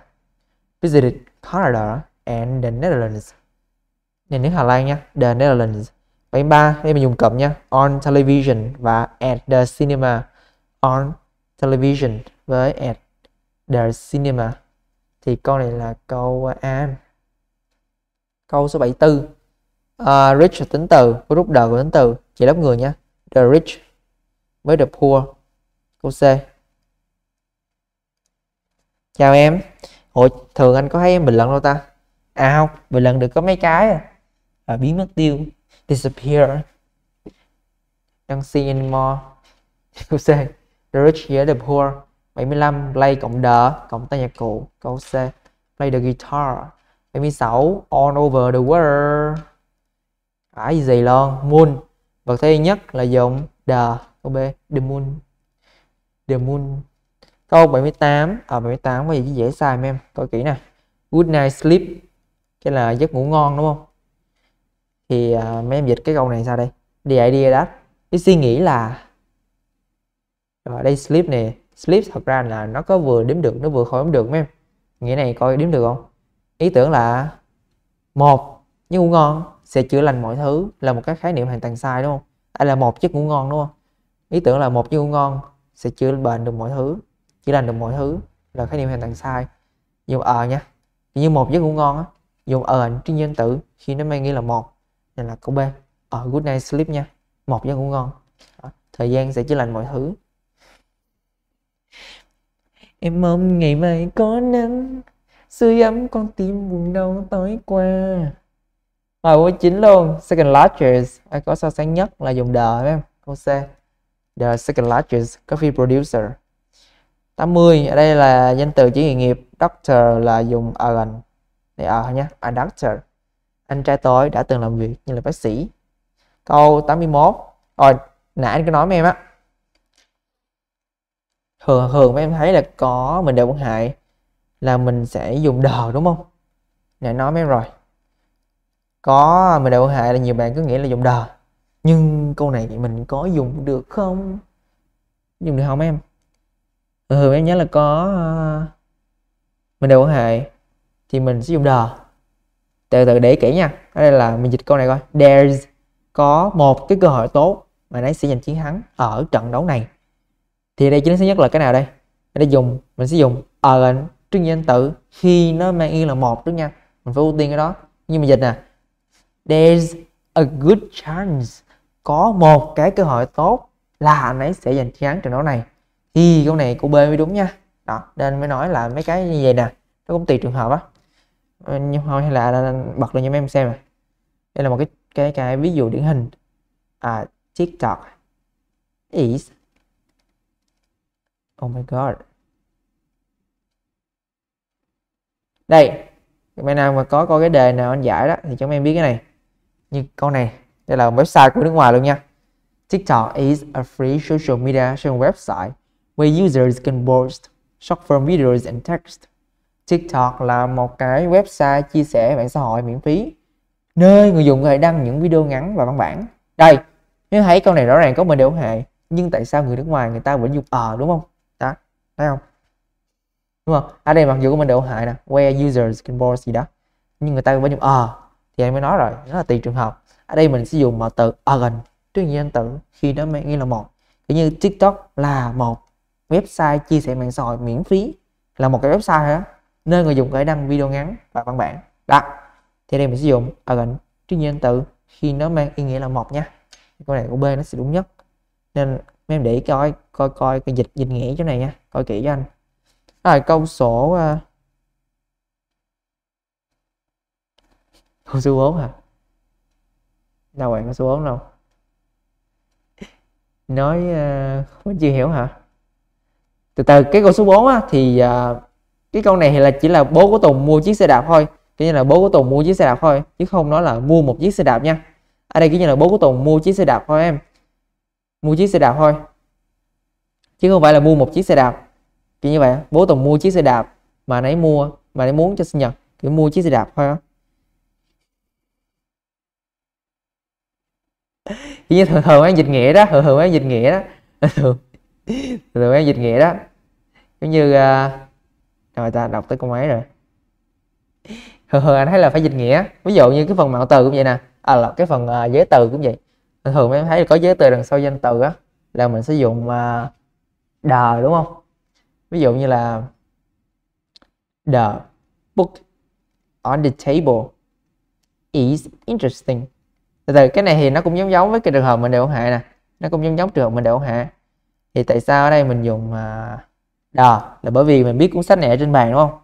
visited Canada and the Netherlands nền nước Hà Lan nha the Netherlands 73 đây mình dùng cụm nha on television và at the cinema on television với at the cinema thì câu này là câu à, A câu số 74 uh, à, rich tính từ có rút đời của tính từ chỉ lớp người nhé the rich với the poor câu C chào em hồi thường anh có thấy em bình luận đâu ta à không bình luận được có mấy cái à, à biến mất tiêu disappear don't see anymore câu C the rich với the poor 75 play cộng đờ cộng tay nhạc cụ câu C play the guitar 76 all over the world phải à, gì luôn moon vật thể nhất là dùng đờ câu B the moon the moon câu 78 ở à, 78 có gì dễ sai em coi kỹ nè good night sleep cái là giấc ngủ ngon đúng không thì uh, mấy em dịch cái câu này sao đây the idea that cái suy nghĩ là ở đây sleep nè slip thật ra là nó có vừa đếm được nó vừa khỏi đếm được mấy em nghĩa này coi đếm được không ý tưởng là một giấc ngủ ngon sẽ chữa lành mọi thứ là một cái khái niệm hoàn toàn sai đúng không đây à, là một giấc ngủ ngon đúng không ý tưởng là một giấc ngủ ngon sẽ chữa bệnh được mọi thứ chữa lành được mọi thứ là khái niệm hoàn toàn sai dùng ờ nha như một giấc ngủ ngon á dùng ờ trên nhân tử khi nó mang nghĩa là một nên là câu b ờ good night sleep nha một giấc ngủ ngon ờ, thời gian sẽ chữa lành mọi thứ em mong ngày mai có nắng sưởi ấm con tim buồn đau tối qua rồi câu 9 luôn second largest ai à, có sao sáng nhất là dùng the em câu C the second largest coffee producer 80 ở đây là danh từ chỉ nghề nghiệp doctor là dùng an để ở nhé a doctor anh trai tôi đã từng làm việc như là bác sĩ câu 81 rồi nãy anh có nói với em á thường thường mấy em thấy là có mình đều quan hệ là mình sẽ dùng đờ đúng không nè nói mấy em rồi có mình đều quan hệ là nhiều bạn cứ nghĩ là dùng đờ nhưng câu này thì mình có dùng được không dùng được không em ừ em nhớ là có ờ, mình đều quan hệ thì mình sẽ dùng đờ từ từ để kỹ nha ở đây là mình dịch câu này coi there's có một cái cơ hội tốt mà nãy sẽ giành chiến thắng ở trận đấu này thì đây chính xác nhất là cái nào đây để dùng mình sẽ dùng ở ờ trước danh tự khi nó mang yên là một trước nha mình phải ưu tiên cái đó nhưng mà dịch nè there's a good chance có một cái cơ hội tốt là anh ấy sẽ giành chiến thắng trận đấu này thì câu này của B mới đúng nha đó nên mới nói là mấy cái như vậy nè nó cũng tùy trường hợp á ờ, nhưng thôi hay là bật lên cho mấy em xem này. đây là một cái cái cái ví dụ điển hình à, TikTok is oh my god đây bạn nào mà có coi cái đề nào anh giải đó thì chúng em biết cái này như con này đây là website của nước ngoài luôn nha TikTok is a free social media sharing website where users can post short form videos and text TikTok là một cái website chia sẻ mạng xã hội miễn phí nơi người dùng có thể đăng những video ngắn và văn bản đây nếu thấy câu này rõ ràng có mình đều hệ, nhưng tại sao người nước ngoài người ta vẫn dùng ờ à, đúng không thấy không đúng không ở đây mặc dù của mình đều hại nè where users can borrow gì đó nhưng người ta vẫn dùng ờ thì em mới nói rồi nó là tùy trường hợp ở đây mình sử dụng mà từ organ trước danh tử khi đó mang nghĩa là một kiểu như tiktok là một website chia sẻ mạng xã hội miễn phí là một cái website đó nơi người dùng có thể đăng video ngắn và văn bản đó thì đây mình sử dụng organ trước danh tử khi nó mang ý nghĩa là một nha câu này của b nó sẽ đúng nhất nên mấy em để ý coi coi coi cái dịch dịch nghĩa chỗ này nha coi kỹ cho anh rồi câu số uh... Ờ, câu số 4 hả đâu bạn có số 4 đâu nói uh, ờ, mình chưa hiểu hả từ từ cái câu số 4 á thì uh, cái câu này thì là chỉ là bố của Tùng mua chiếc xe đạp thôi cái như là bố của Tùng mua chiếc xe đạp thôi chứ không nói là mua một chiếc xe đạp nha ở đây kiểu như là bố của Tùng mua chiếc xe đạp thôi em mua chiếc xe đạp thôi chứ không phải là mua một chiếc xe đạp kiểu như vậy bố tùng mua chiếc xe đạp mà nãy mua mà nãy muốn cho sinh nhật kiểu mua chiếc xe đạp thôi á kiểu như thường thường ăn dịch nghĩa đó thường thường ăn dịch nghĩa đó thường thường ăn dịch nghĩa đó giống như uh, à, rồi ta đọc tới câu mấy rồi thường thường anh thấy là phải dịch nghĩa ví dụ như cái phần mạo từ cũng vậy nè à là cái phần uh, à, giới từ cũng vậy thường em thấy có giới từ đằng sau danh từ á là mình sử dụng uh, đờ đúng không ví dụ như là the book on the table is interesting từ từ cái này thì nó cũng giống giống với cái trường hợp mình đều hạ nè nó cũng giống giống trường hợp mình đều hạ thì tại sao ở đây mình dùng uh, à, the là bởi vì mình biết cuốn sách này ở trên bàn đúng không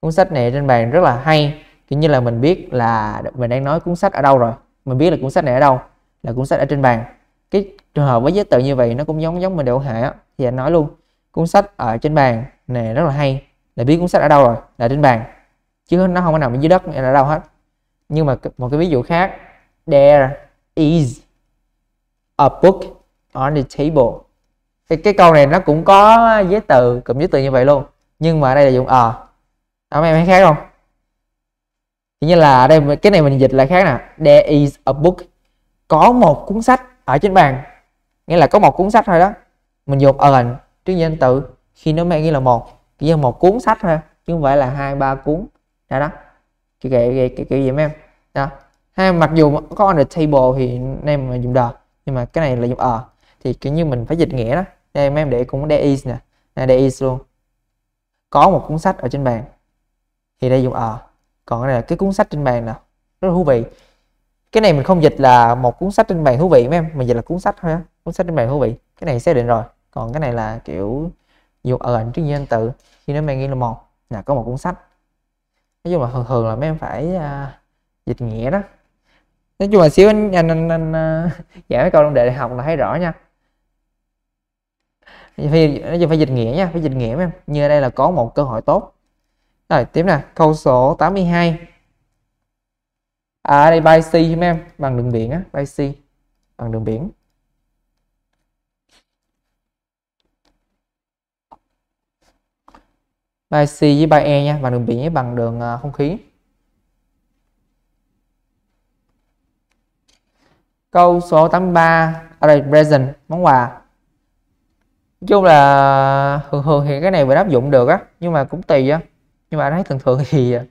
cuốn sách này trên bàn rất là hay kiểu như là mình biết là mình đang nói cuốn sách ở đâu rồi mình biết là cuốn sách này ở đâu là cuốn sách ở trên bàn cái trường hợp với giấy tự như vậy nó cũng giống giống mình đậu hạ thì anh nói luôn cuốn sách ở trên bàn này rất là hay là biết cuốn sách ở đâu rồi là trên bàn chứ nó không có nằm dưới đất hay là đâu hết nhưng mà một cái ví dụ khác there is a book on the table cái, cái câu này nó cũng có giấy từ cụm giấy từ như vậy luôn nhưng mà ở đây là dùng ờ à, em thấy khác không chỉ như là ở đây cái này mình dịch là khác nè there is a book có một cuốn sách ở trên bàn nghĩa là có một cuốn sách thôi đó mình dùng earn trước danh tự khi nó mang nghĩa là một chỉ là một cuốn sách thôi chứ không phải là hai ba cuốn đó đó kiểu kiểu kiểu, kiểu gì em đó ha mặc dù có on the table thì em dùng đờ nhưng mà cái này là dùng ở ờ. thì kiểu như mình phải dịch nghĩa đó đây em để cũng there is nè there is luôn có một cuốn sách ở trên bàn thì đây dùng ở ờ. còn cái này là cái cuốn sách trên bàn nè rất là thú vị cái này mình không dịch là một cuốn sách trên bàn thú vị mấy em mình dịch là cuốn sách thôi á cuốn sách trên bàn thú vị cái này xác định rồi còn cái này là kiểu dụ ở ờ, ảnh trước nhân tự khi nó mang nghĩa là một là có một cuốn sách nói chung là thường thường là mấy em phải à, dịch nghĩa đó nói chung là xíu anh anh anh, anh, à, anh giải mấy câu trong đề đại học là thấy rõ nha phải, nói chung phải dịch nghĩa nha phải dịch nghĩa mấy em như ở đây là có một cơ hội tốt rồi tiếp nè câu số 82 à, đây bay C mấy em bằng đường biển á bay C bằng đường biển bay C với bay E nha bằng đường biển với bằng đường à, không khí câu số 83 ở đây present món quà nói chung là thường thường thì cái này mình áp dụng được á nhưng mà cũng tùy á nhưng mà thấy thường thường thì à,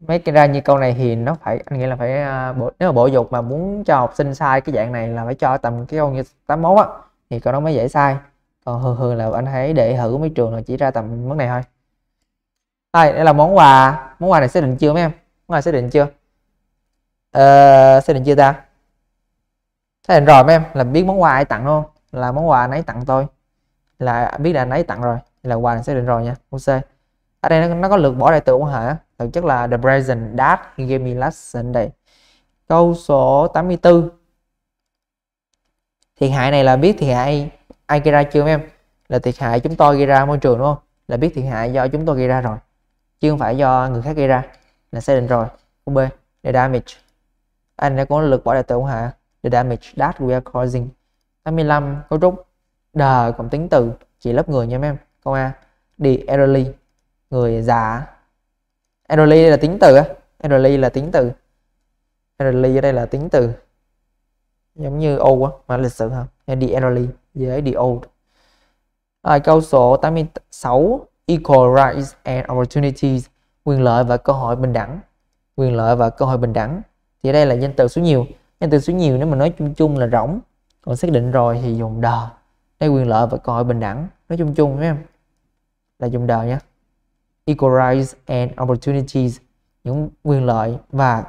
mấy cái ra như câu này thì nó phải anh nghĩ là phải à, bộ, nếu mà bộ dục mà muốn cho học sinh sai cái dạng này là phải cho tầm cái câu như 81 á thì câu nó mới dễ sai còn thường thường là anh thấy để thử mấy trường là chỉ ra tầm mức này thôi đây đây là món quà món quà này xác định chưa mấy em món quà xác định chưa ờ, xác định chưa ta xác định rồi mấy em là biết món quà ai tặng không là món quà anh ấy tặng tôi là biết là anh ấy tặng rồi là quà này xác định rồi nha ok ở đây nó, nó có lượt bỏ đại từ không hả? thực chất là the present that gave me last Sunday câu số 84 thiệt hại này là biết thiệt hại ai gây ra chưa em là thiệt hại chúng tôi gây ra môi trường đúng không là biết thiệt hại do chúng tôi gây ra rồi chứ không phải do người khác gây ra là xác định rồi câu b the damage anh đã có lực bỏ đại tử hả the damage that we are causing 85 câu trúc the cộng tính từ chỉ lớp người nha em câu a the elderly người già enrollee đây là tính từ enrollee là tính từ enrollee ở đây là tính từ giống như O quá mà lịch sử không the enrollee với the O. rồi câu số 86 equal rights and opportunities quyền lợi và cơ hội bình đẳng quyền lợi và cơ hội bình đẳng thì đây là danh từ số nhiều danh từ số nhiều nếu mà nói chung chung là rỗng còn xác định rồi thì dùng đờ đây quyền lợi và cơ hội bình đẳng nói chung chung nhé em là dùng đờ nhé equal rights and opportunities những quyền lợi và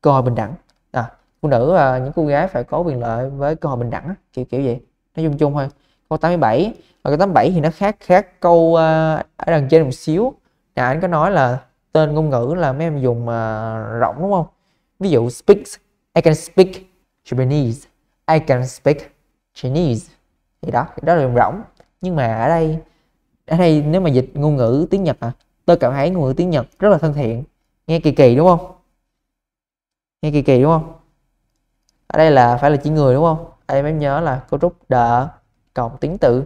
cơ hội bình đẳng à, phụ nữ và những cô gái phải có quyền lợi với cơ hội bình đẳng kiểu kiểu vậy nói chung chung thôi câu 87 và câu 87 thì nó khác khác câu uh, ở đằng trên một xíu là anh có nói là tên ngôn ngữ là mấy em dùng uh, rộng đúng không ví dụ speak I can speak Japanese I can speak Chinese thì đó thì đó là dùng rộng. nhưng mà ở đây ở đây nếu mà dịch ngôn ngữ tiếng Nhật à tôi cảm thấy ngôn ngữ tiếng Nhật rất là thân thiện nghe kỳ kỳ đúng không nghe kỳ kỳ đúng không ở đây là phải là chỉ người đúng không em em nhớ là cấu trúc đờ cộng tiếng tự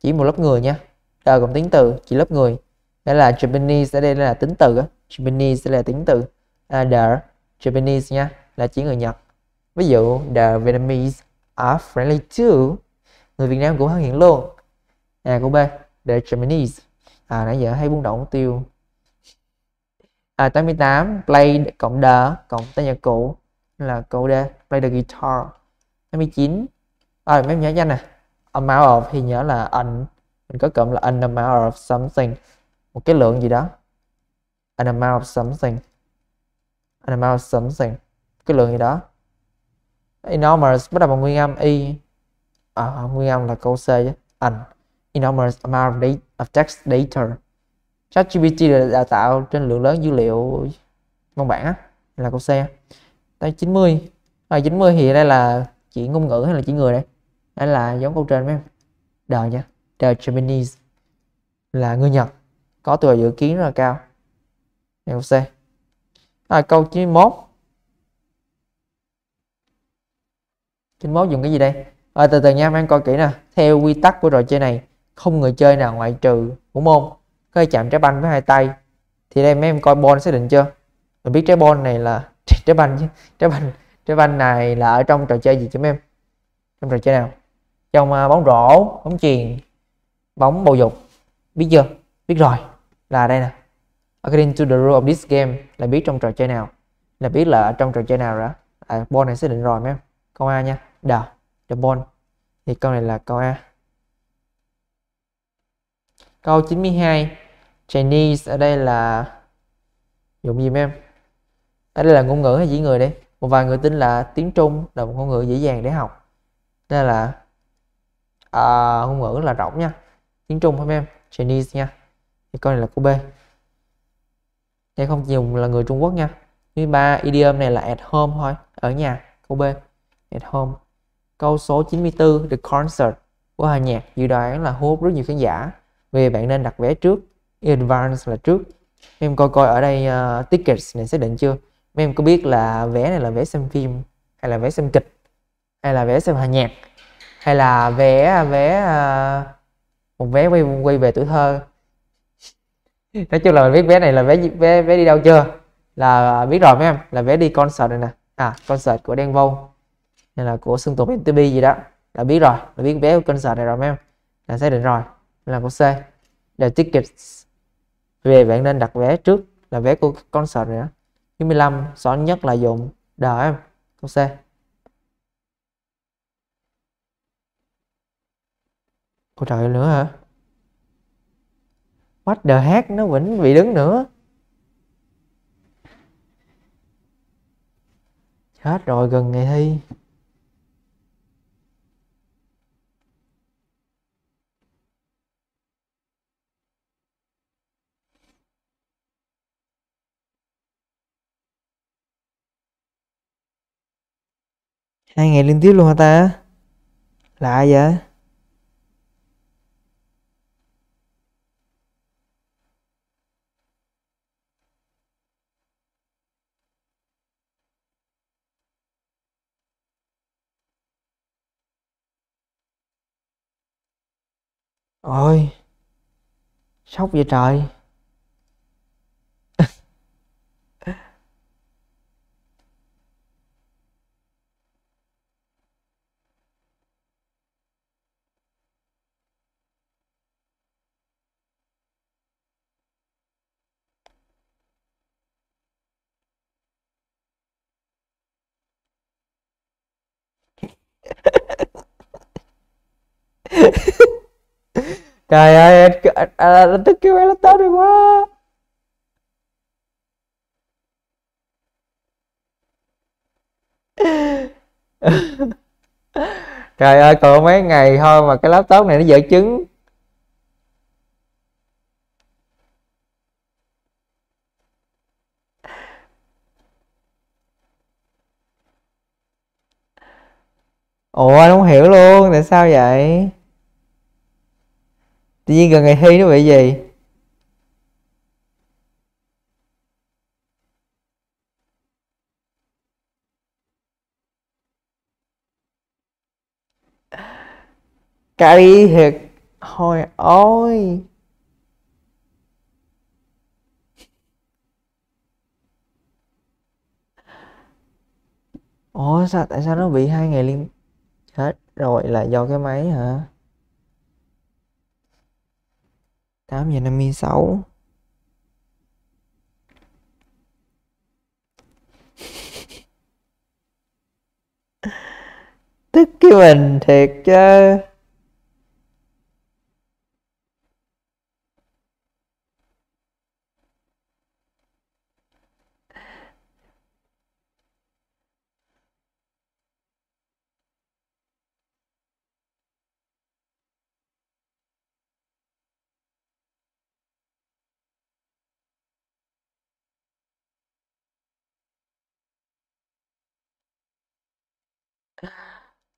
chỉ một lớp người nha đờ cộng tiếng từ chỉ lớp người đây là Japanese ở đây là tính từ á Japanese là tiếng từ à, Japanese nha là chỉ người Nhật ví dụ the Vietnamese are friendly too người Việt Nam cũng thân thiện luôn à của B The Japanese à, nãy giờ hay buông động tiêu à, 88 play cộng the cộng tay nhạc cụ là cụ D play the guitar 89 à, mấy nhớ nhanh nè amount of thì nhớ là an mình có cộng là an amount of something một cái lượng gì đó an amount of something an amount of something cái lượng gì đó enormous bắt đầu bằng nguyên âm y à, nguyên âm là câu c chứ an enormous amount of text data ChatGPT đã tạo trên lượng lớn dữ liệu văn bản á, là câu C tới 90 à, 90 thì đây là chỉ ngôn ngữ hay là chỉ người đây đây là giống câu trên mấy em đời nha đời Japanese là người Nhật có tuổi dự kiến rất là cao này câu C à, câu 91 91 dùng cái gì đây à, từ từ nha em coi kỹ nè theo quy tắc của trò chơi này không người chơi nào ngoại trừ thủ môn có thể chạm trái banh với hai tay thì đây mấy em coi bon xác định chưa mình biết trái bon này là trái banh chứ trái banh trái banh này là ở trong trò chơi gì chứ mấy em trong trò chơi nào trong uh, bóng rổ bóng chuyền bóng bầu dục biết chưa biết rồi là đây nè according to the rule of this game là biết trong trò chơi nào là biết là ở trong trò chơi nào rồi đó à, ball này xác định rồi mấy em câu a nha the the bon thì câu này là câu a Câu 92 Chinese ở đây là dùng gì em? Ở đây là ngôn ngữ hay chỉ người đấy? Một vài người tin là tiếng Trung là một ngôn ngữ dễ dàng để học đây là à, Ngôn ngữ là rộng nha Tiếng Trung không em? Chinese nha Thì câu này là câu B Đây không dùng là người Trung Quốc nha Thứ ba idiom này là at home thôi Ở nhà Câu B At home Câu số 94 The concert của hòa nhạc dự đoán là hút rất nhiều khán giả vì bạn nên đặt vé trước advance là trước em coi coi ở đây uh, tickets này xác định chưa em có biết là vé này là vé xem phim hay là vé xem kịch hay là vé xem hòa nhạc hay là vé vé uh, một vé quay quay về tuổi thơ nói chung là mình biết vé này là vé vé vé đi đâu chưa là biết rồi mấy em là vé đi concert này nè à concert của Đen Vâu này là của Sơn Tùng MTP gì đó đã biết rồi đã biết vé của concert này rồi mấy em đã xác định rồi là của C The tickets Vì bạn nên đặt vé trước là vé của concert nữa 95 rõ nhất là dùng D em câu C Ôi trời nữa hả What the heck nó vẫn bị đứng nữa Hết rồi gần ngày thi hai ngày liên tiếp luôn hả ta lạ vậy ôi sốc vậy trời Trời ơi, anh, anh, anh thích kêu à, à, Elton đi quá Trời ơi, còn mấy ngày thôi mà cái laptop này nó dở chứng ủa anh không hiểu luôn tại sao vậy tự nhiên gần ngày thi nó bị gì cay thiệt hồi ôi ủa sao tại sao nó bị hai ngày liên hết rồi là do cái máy hả 8 giờ 56 tức cái mình thiệt chứ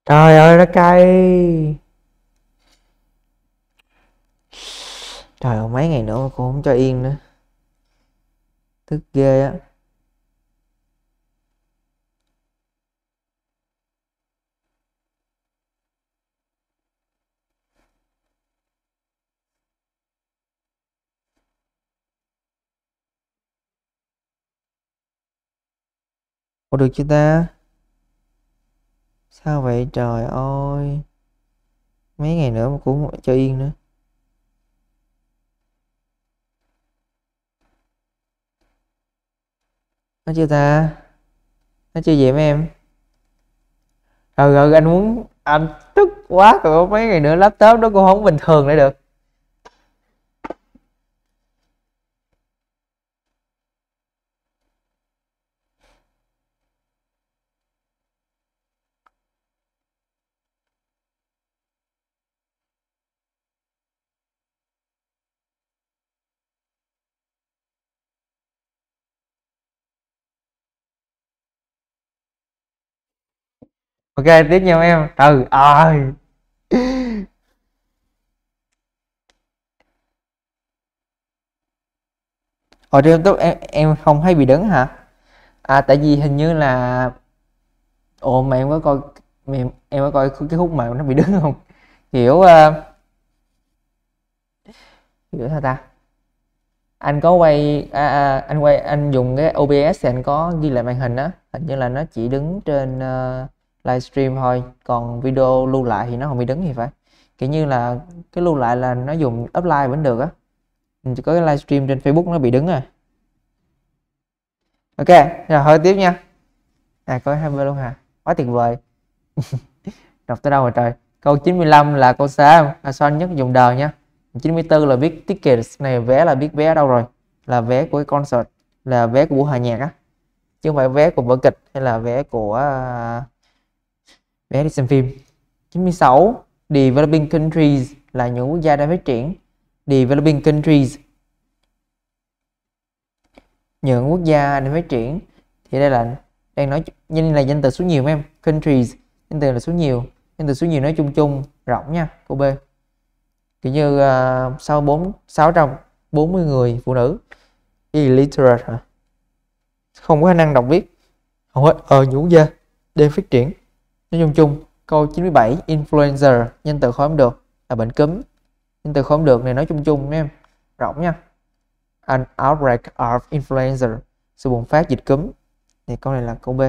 trời ơi nó cay trời ơi mấy ngày nữa mà cô không cho yên nữa tức ghê á Ủa được chưa ta? sao vậy trời ơi mấy ngày nữa mà cũng cho yên nữa nó chưa ta nó chưa về mấy em rồi rồi anh muốn anh tức quá rồi mấy ngày nữa laptop nó cũng không bình thường nữa được ok tiếp nhau em từ ơi ở trên youtube em em không thấy bị đứng hả à tại vì hình như là ồ mà em có coi em em có coi cái khúc mà nó bị đứng không kiểu uh, kiểu sao ta anh có quay à, à, anh quay anh dùng cái OBS thì anh có ghi lại màn hình á hình như là nó chỉ đứng trên uh, livestream thôi còn video lưu lại thì nó không bị đứng gì phải kiểu như là cái lưu lại là nó dùng offline vẫn được á mình ừ, chỉ có cái livestream trên Facebook nó bị đứng à. ok rồi hơi tiếp nha à có hai luôn hả quá tuyệt vời đọc tới đâu rồi trời câu 95 là câu xá à, son nhất dùng đời nha 94 là biết tickets này vé là biết vé ở đâu rồi là vé của cái concert là vé của buổi hòa nhạc á chứ không phải vé của vở kịch hay là vé của uh, bé đi xem phim 96 developing countries là những quốc gia đang phát triển developing countries những quốc gia đang phát triển thì đây là đang nói danh là danh từ số nhiều em countries danh từ là số nhiều danh từ số nhiều nói chung chung rộng nha cô B kiểu như uh, sau bốn sáu trăm bốn mươi người phụ nữ illiterate hả không có khả năng đọc viết hầu hết ở ờ, những quốc gia đang phát triển Nói chung chung, câu 97 influencer nhân từ không được là bệnh cúm. Nhân từ không được này nói chung chung em, rộng nha. An outbreak of influencer sự bùng phát dịch cúm. Thì câu này là câu B.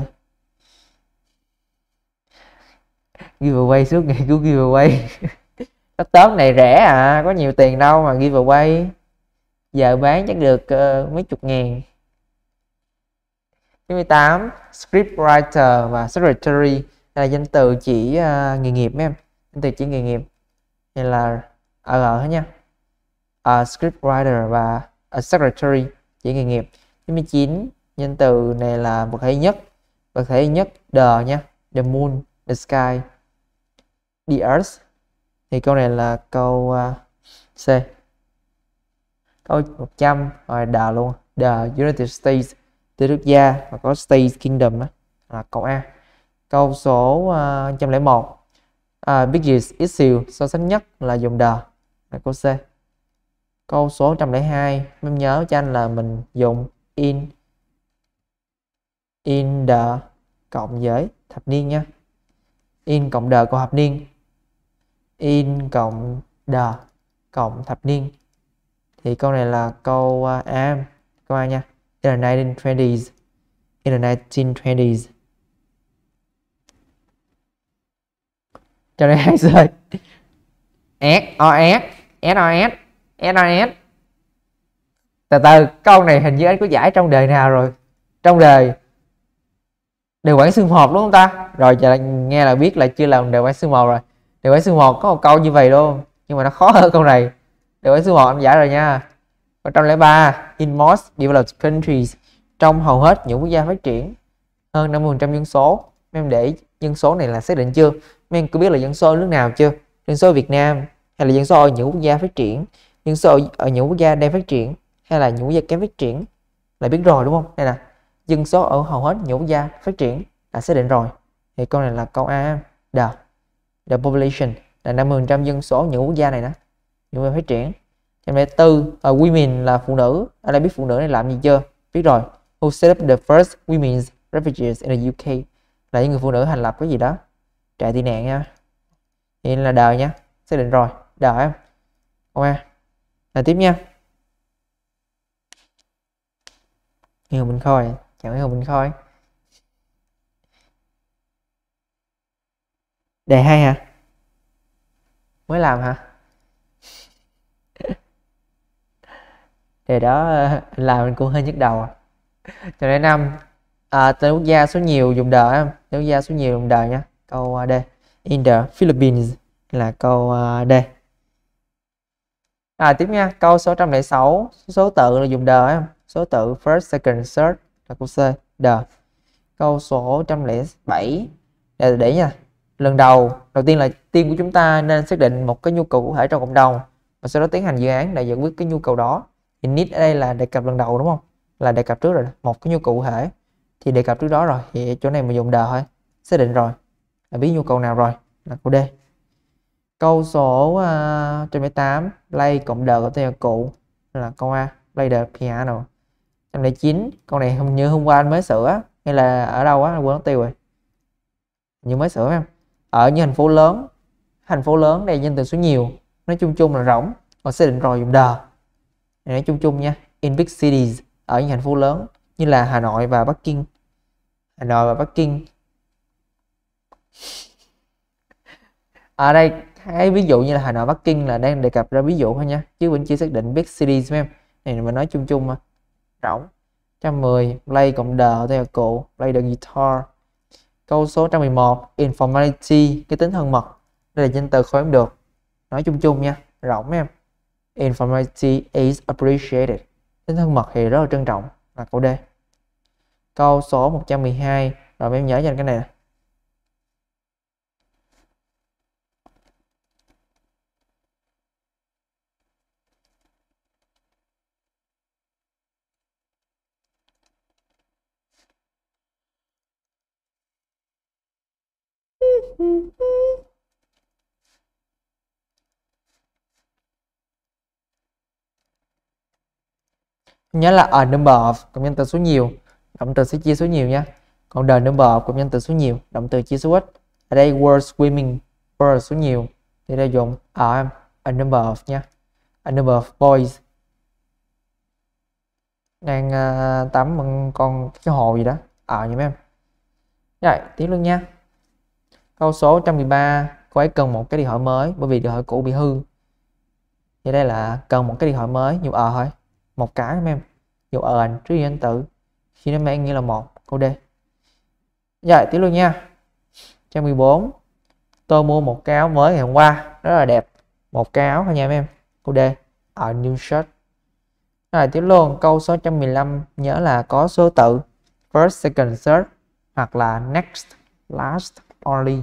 Giveaway suốt ngày cứ giveaway. Laptop này rẻ à, có nhiều tiền đâu mà giveaway. Giờ bán chắc được uh, mấy chục ngàn. 98 scriptwriter và secretary đây là danh từ chỉ uh, nghề nghiệp em danh từ chỉ nghề nghiệp hay là ở ở nha a à, script writer và a à, secretary chỉ nghề nghiệp 99 danh từ này là vật thể nhất vật thể nhất the nha the moon the sky the earth thì câu này là câu uh, C câu 100 rồi đà luôn the United States từ quốc gia và có state Kingdom đó là câu A câu số uh, 101 uh, biggest issue so sánh nhất là dùng the là câu C câu số 102 em nhớ cho anh là mình dùng in in the cộng giới thập niên nha in cộng the của thập niên in cộng the cộng thập niên thì câu này là câu uh, à, am câu A nha in the 1920s in the 1920s cho nên hai rơi SOS SOS SOS từ từ câu này hình như anh có giải trong đề nào rồi trong đề đề quản xương hộp đúng không ta rồi giờ nghe là biết là chưa làm đề quản xương hộp rồi đề quản xương hộp có một câu như vậy luôn nhưng mà nó khó hơn câu này đề quản xương hộp anh giải rồi nha và trong lẽ ba in most developed countries trong hầu hết những quốc gia phát triển hơn 50% dân số em để dân số này là xác định chưa mình em có biết là dân số nước nào chưa dân số Việt Nam hay là dân số ở những quốc gia phát triển dân số ở những quốc gia đang phát triển hay là những quốc gia kém phát triển là biết rồi đúng không đây là dân số ở hầu hết những quốc gia phát triển đã xác định rồi thì câu này là câu A the the population là 50% dân số những quốc gia này đó những quốc gia phát triển em lại tư ở ờ, uh, women là phụ nữ ai đây biết phụ nữ này làm gì chưa biết rồi who set up the first women's refugees in the UK là những người phụ nữ thành lập cái gì đó trại tị nạn nha thì là đời nhá xác định rồi đời em ok, a là tiếp nha nghe mình khôi chẳng nghe mình khôi đề hay hả mới làm hả đề đó ờ, làm mình cũng hơi nhức đầu à. cho nên năm à, tên quốc gia số nhiều dùng đời em tên quốc gia số nhiều dùng đời nhá câu à, D in the Philippines là câu à, D à, tiếp nha câu số 106 số tự là dùng đờ ấy số tự first second third là câu C đờ câu số 107 để để nha lần đầu đầu tiên là team của chúng ta nên xác định một cái nhu cầu cụ thể trong cộng đồng và sau đó tiến hành dự án để giải quyết cái nhu cầu đó thì need ở đây là đề cập lần đầu đúng không là đề cập trước rồi một cái nhu cầu cụ thể thì đề cập trước đó rồi thì chỗ này mình dùng đờ thôi xác định rồi đã biết nhu cầu nào rồi là câu D câu số uh, 118 play cộng đờ của tên cụ là câu A play the piano 109 câu này không như hôm qua anh mới sửa hay là ở đâu á quên tiêu rồi như mới sửa em ở những thành phố lớn thành phố lớn này danh từ số nhiều nói chung chung là rỗng còn xác định rồi dùng đờ nói chung chung nha in big cities ở những thành phố lớn như là Hà Nội và Bắc Kinh Hà Nội và Bắc Kinh ở à, đây cái ví dụ như là Hà Nội Bắc Kinh là đang đề cập ra ví dụ thôi nha chứ vẫn chưa xác định big cities em thì mình nói chung chung mà rỗng 110 play cộng đờ theo cụ play the guitar câu số 111 informality cái tính thân mật đây là danh từ khó em được nói chung chung nha rộng em informality is appreciated tính thân mật thì rất là trân trọng là câu D câu số 112 rồi em nhớ dành cái này, này nhớ là ở number of cộng nhân từ số nhiều động từ sẽ chia số nhiều nha còn đời number of cộng nhân từ số nhiều động từ chia số ít ở đây were swimming were số nhiều thì đây dùng ở a number of nha a number of boys đang uh, à, tắm bằng con cái hồ gì đó ở à, nha em rồi tiếp luôn nha câu số 113 cô ấy cần một cái điện thoại mới bởi vì điện thoại cũ bị hư thì đây là cần một cái điện thoại mới nhiều ờ thôi một cái em nhiều ờ ảnh trước danh tử khi nó mang như là một câu D rồi dạ, tiếp luôn nha trang 14 tôi mua một cái áo mới ngày hôm qua rất là đẹp một cái áo thôi nha em câu D ở new shirt rồi tiếp luôn câu số 115 nhớ là có số tự first second third hoặc là next last only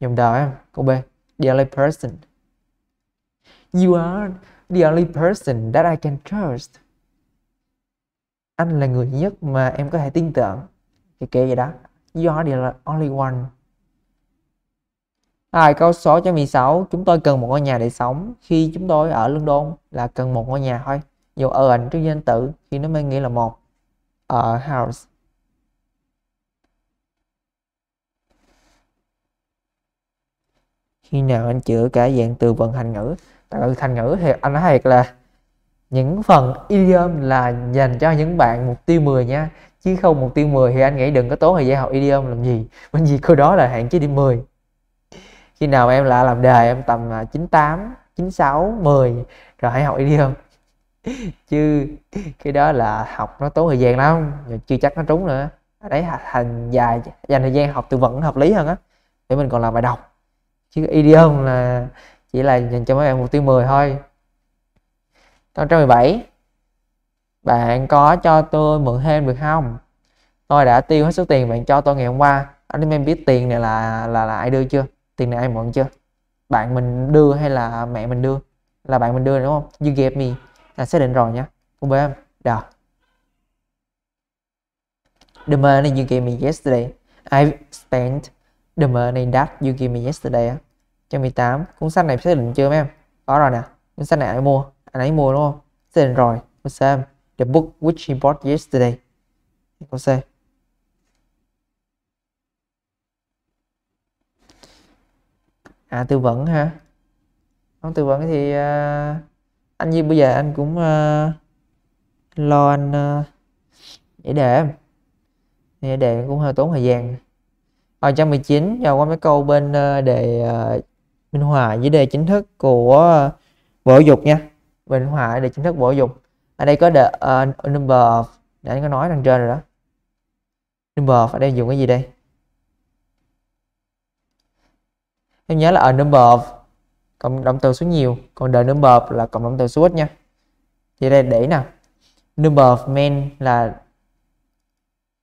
dòng đờ em câu b the only person you are the only person that I can trust anh là người nhất mà em có thể tin tưởng kiểu kiểu vậy đó you are the only one À, câu số cho 16 chúng tôi cần một ngôi nhà để sống khi chúng tôi ở London là cần một ngôi nhà thôi dù ở ảnh trước danh tự khi nó mới nghĩa là một ở house khi nào anh chữa cả dạng từ vựng thành ngữ từ thành ngữ thì anh nói thiệt là những phần idiom là dành cho những bạn mục tiêu 10 nha chứ không mục tiêu 10 thì anh nghĩ đừng có tốn thời gian học idiom làm gì bởi vì câu đó là hạn chế điểm 10 khi nào em lại làm đề em tầm 98 96 10 rồi hãy học idiom chứ cái đó là học nó tốn thời gian lắm chưa chắc nó trúng nữa đấy thành dài dành thời gian học từ vựng hợp lý hơn á để mình còn làm bài đọc chứ idiom là chỉ là dành cho mấy bạn mục tiêu 10 thôi câu 117 bạn có cho tôi mượn thêm được không tôi đã tiêu hết số tiền bạn cho tôi ngày hôm qua anh em biết tiền này là là là ai đưa chưa tiền này ai mượn chưa bạn mình đưa hay là mẹ mình đưa là bạn mình đưa đúng không you gave me là xác định rồi nhá cũng em đó the money you gave me yesterday I spent The Money That You Give Me Yesterday á chương 18 cuốn sách này xác định chưa mấy em có rồi nè cuốn sách này ai mua anh ấy mua đúng không xác định rồi cuốn xem The Book Which He Bought Yesterday câu C à tư vấn ha không tư vấn thì uh, anh như bây giờ anh cũng uh, lo anh uh, giải để thì giải cũng hơi tốn thời gian ở ờ, trang 19 giờ qua mấy câu bên ờ, đề ờ, Minh Hòa với đề chính thức của Bộ Giáo dục nha Minh Hòa đề chính thức Bộ Giáo dục ở đây có đề uh, number of đã có nói đằng trên rồi đó number of ở đây dùng cái gì đây em nhớ là ở number cộng động từ số nhiều còn the number là cộng động từ số ít nha thì đây để nè number of men là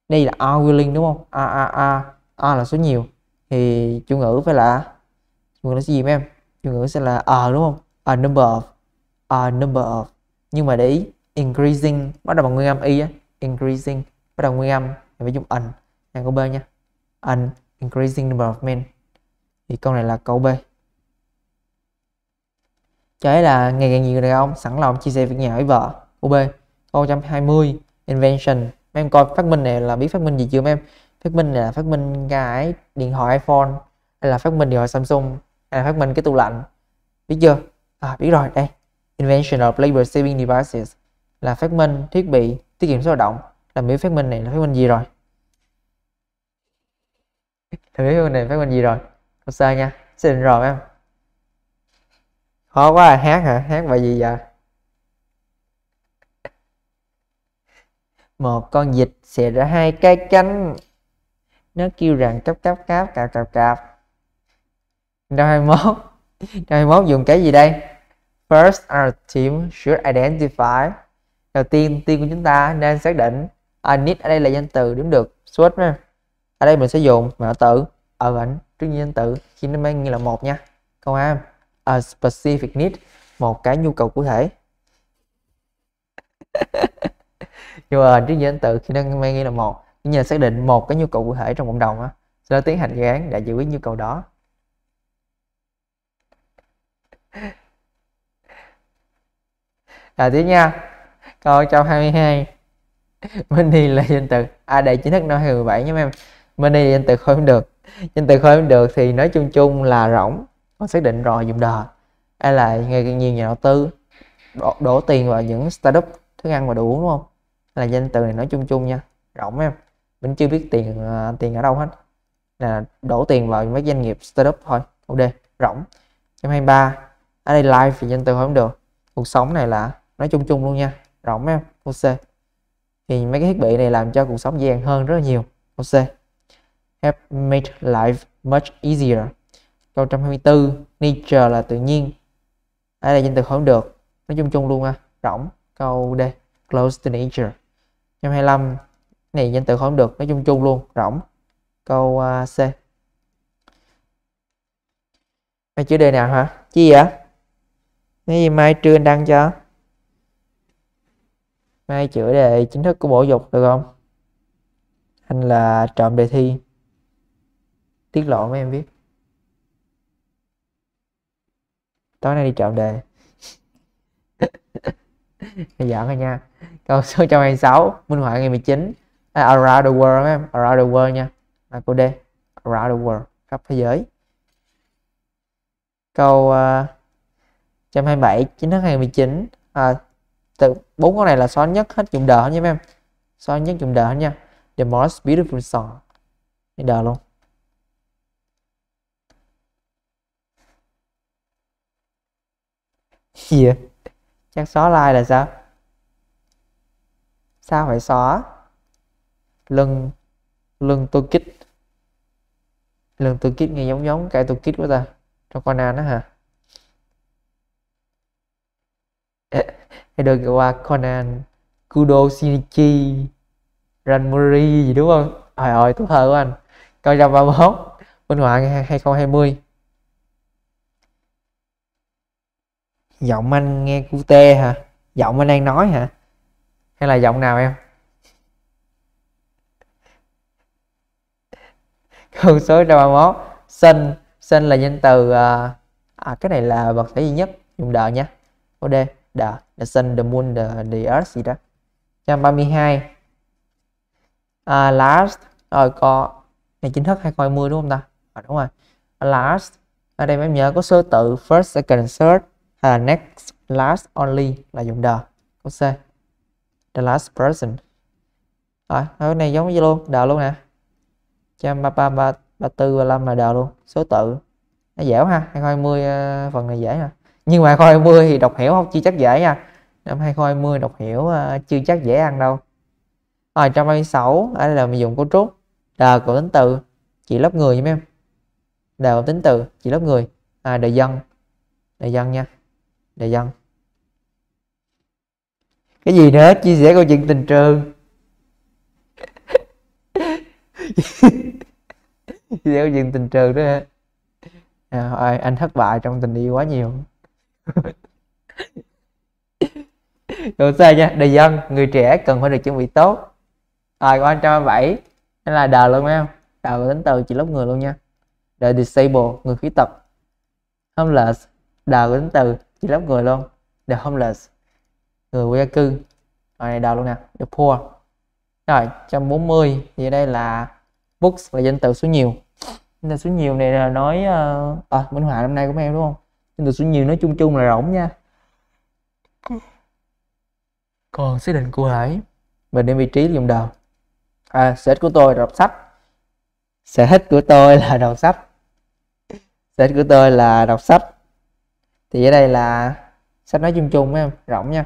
đây là are willing đúng không a a a a là số nhiều thì chủ ngữ phải là chủ ngữ là gì em chủ ngữ sẽ là a đúng không a number of a number of nhưng mà để ý increasing bắt đầu bằng nguyên âm y á increasing bắt đầu nguyên âm thì phải dùng an là câu b nha an increasing number of men thì câu này là câu b cho là ngày càng nhiều người đàn ông sẵn lòng chia sẻ việc nhà với vợ cô b câu 120 invention em coi phát minh này là biết phát minh gì chưa em phát minh này là phát minh cái điện thoại iPhone hay là phát minh điện thoại Samsung hay là phát minh cái tủ lạnh biết chưa à, biết rồi đây invention of labor saving devices là phát minh thiết bị tiết kiệm số lao động là biết phát minh này là phát minh gì rồi thử biết này phát minh gì rồi không sao nha xin định rồi em khó quá à, hát hả hát bài gì vậy một con vịt xẻ ra hai cái cánh nó kêu rằng cáp cáp cáp cạp cạp cạp năm 21 năm mốt dùng cái gì đây first our team should identify đầu tiên team của chúng ta nên xác định I à, need ở đây là danh từ đúng được switch ha ở đây mình sẽ dùng mạo tự ở ảnh trước danh từ khi nó mang nghĩa là một nha câu a a specific need một cái nhu cầu cụ thể nhưng mà trước danh từ khi nó mang nghĩa là một cũng như xác định một cái nhu cầu cụ thể trong cộng đồng đó, sau đó tiến hành dự án để giải quyết nhu cầu đó à tiếp nha câu 122 Mini là danh từ à đây chính thức năm 2017 nha em Mini là danh từ khôi không được danh từ khôi không được thì nói chung chung là rỗng còn xác định rồi dùng đờ hay là ngày nhiều nhà đầu tư đổ, đổ tiền vào những startup thức ăn và đồ uống đúng không là danh từ này nói chung chung nha rỗng em mình chưa biết tiền uh, tiền ở đâu hết là đổ tiền vào mấy doanh nghiệp startup thôi ok rỗng trong 23 ở đây live thì danh từ không được cuộc sống này là nói chung chung luôn nha rỗng em OC thì mấy cái thiết bị này làm cho cuộc sống dễ dàng hơn rất là nhiều OC have made life much easier câu 124 nature là tự nhiên ở đây danh từ không được nói chung chung luôn ha rỗng câu D close to nature 125 này danh từ không được nói chung chung luôn rỗng câu uh, C Mấy chữ đề nào hả chi vậy cái gì mai trưa anh đăng cho mai chữa đề chính thức của bộ dục được không anh là trộm đề thi tiết lộ mấy em biết tối nay đi trộm đề giỡn rồi nha câu số 126 minh họa ngày 19 À, around the world em around the world nha là câu D around the world khắp thế giới câu uh, 127 9 tháng 2019 à, từ bốn con này là xóa nhất hết dùng đờ hết nha em xóa nhất dùng đờ nha the most beautiful song đờ luôn gì yeah. chắc xóa like là sao sao phải xóa lưng lưng tôi kích lưng tôi kích nghe giống giống cái tôi kích của ta trong Conan nó hả hay đừng qua Conan Kudo Shinichi Ranmuri gì đúng không trời ơi tôi thơ của anh coi trăm ba mốt minh họa 2020 giọng anh nghe cute hả giọng anh đang nói hả hay là giọng nào em Câu số 131 Sinh Sinh là danh từ à, à, Cái này là vật thể duy nhất Dùng đờ nha ok Đờ The sun, the moon, the, the earth gì đó 132 à, Last Rồi có Này chính thức 2020 đúng không ta à, Đúng rồi à, Last Ở đây mấy nhớ có số tự First, second, third Hay là next, last, only Là dùng đờ Câu C The last person Rồi, cái này giống như luôn Đờ luôn nè 133 34 35 là đều luôn số tự nó dẻo ha 2020 ờ, phần này dễ ha nhưng mà 2020 thì đọc hiểu không chưa chắc dễ nha năm 2020 đọc hiểu ờ, chưa chắc dễ ăn đâu rồi 136 ở à, đây là mình dùng cấu trúc đờ của tính từ chỉ lớp người nha em đều tính từ chỉ lớp người à, đời dân đời dân nha đời dân cái gì nữa chia sẻ câu chuyện tình trường gieo diện tình trường đó hả? à, anh thất bại trong tình yêu quá nhiều rồi sao nha đời dân người trẻ cần phải được chuẩn bị tốt rồi con trăm bảy nên là đời luôn em đời tính từ chỉ lớp người luôn nha đời disable người khuyết tật homeless đời tính từ chỉ lớp người luôn the homeless người vô gia cư rồi này đời luôn nè the poor rồi 140 thì đây là books là danh từ số nhiều danh từ số nhiều này là nói uh, à minh họa năm nay của em đúng không danh từ số nhiều nói chung chung là rỗng nha còn xác định cụ thể mình đem vị trí dùng đầu à sở thích của tôi là đọc sách sở thích của tôi là đọc sách sở thích của tôi là đọc sách thì ở đây là sách nói chung chung em rộng nha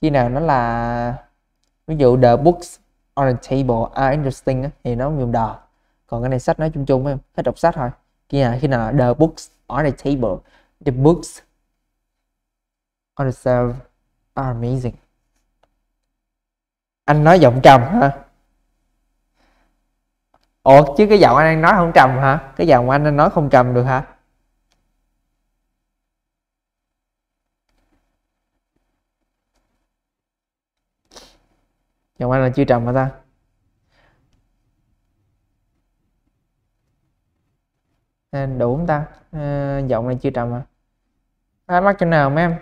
khi nào nó là ví dụ the books on the table are interesting thì nó dùng đờ còn cái này sách nói chung chung em hết đọc sách thôi khi nào khi nào the books on the table the books on the shelf are amazing anh nói giọng trầm hả ồ chứ cái giọng anh đang nói không trầm hả cái giọng anh anh nói không trầm được hả dòng anh là chưa trồng mà ta à, đủ không ta à, giọng này chưa trầm à ai à, chỗ nào mấy em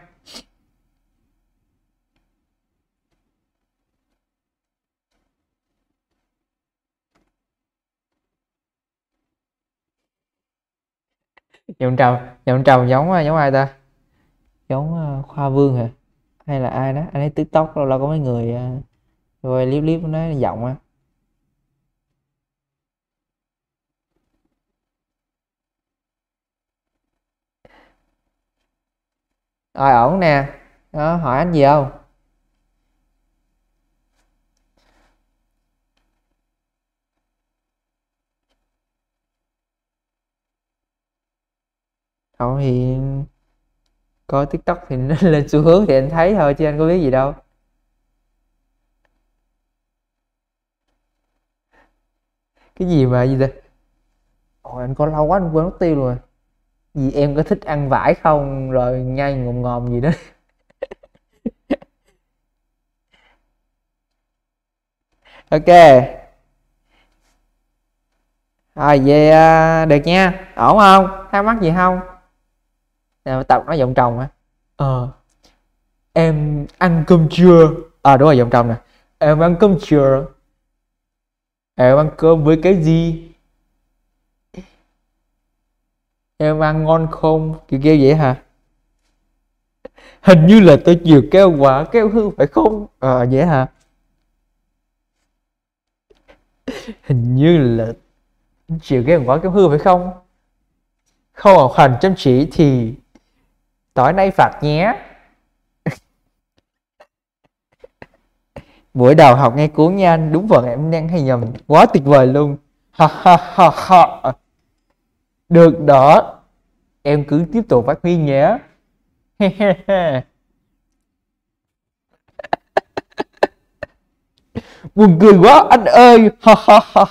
giọng trầm giọng trầm giống à, giống ai ta giống à, khoa vương hả hay là ai đó anh ấy tức tóc lâu lâu có mấy người à, rồi clip clip nó giọng á rồi ổn nè đó, hỏi anh gì không không thì coi tiktok thì nó lên xu hướng thì anh thấy thôi chứ anh có biết gì đâu cái gì mà gì đây Ôi anh có lâu quá anh quên mất tiêu rồi gì em có thích ăn vải không Rồi nhai ngồm ngồm gì đó Ok Rồi về à, được nha Ổn không Thắc mắc gì không à, Tập nói giọng chồng hả Ờ Em ăn cơm chưa à, ờ, đúng rồi giọng chồng nè Em ăn cơm chưa em ăn cơm với cái gì em ăn ngon không kiểu kia vậy hả hình như là tôi vừa kêu quả kêu hư phải không à, vậy hả hình như là chịu kêu quả kêu hư phải không không hoàn chăm chỉ thì tối nay phạt nhé buổi đầu học ngay cuốn nha anh đúng vần em đang hay nhầm quá tuyệt vời luôn ha ha ha ha được đó em cứ tiếp tục phát huy nhé buồn cười quá anh ơi ha ha ha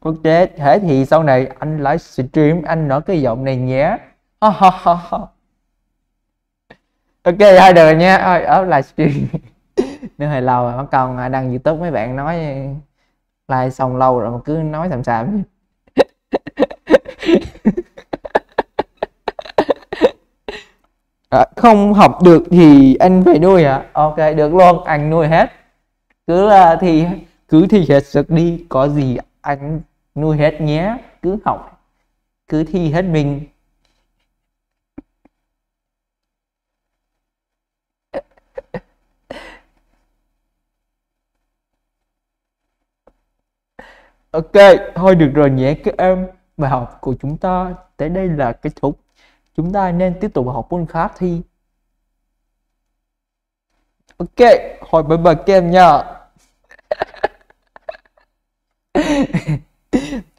ok thế thì sau này anh lại stream anh nói cái giọng này nhé ha ha ha ha ok thôi được rồi nha ơi ốp livestream nếu hơi lâu rồi bắt con à, đăng youtube mấy bạn nói like xong lâu rồi mà cứ nói sầm sàm à, không học được thì anh phải nuôi hả à? ok được luôn anh nuôi hết cứ là thì cứ thi hết sức đi có gì anh nuôi hết nhé cứ học cứ thi hết mình Ok, thôi được rồi nhé các em. Bài học của chúng ta tới đây là kết thúc. Chúng ta nên tiếp tục học môn khác thi. Ok, hỏi bye bye các em nha.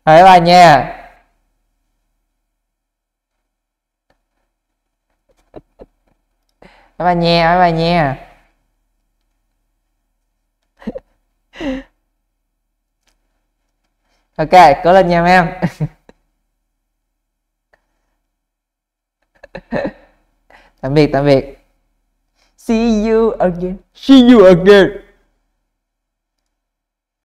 Bye bài nha. Bye bye nha, bye bye nha. ok cố lên nha em tạm biệt tạm biệt see you again see you again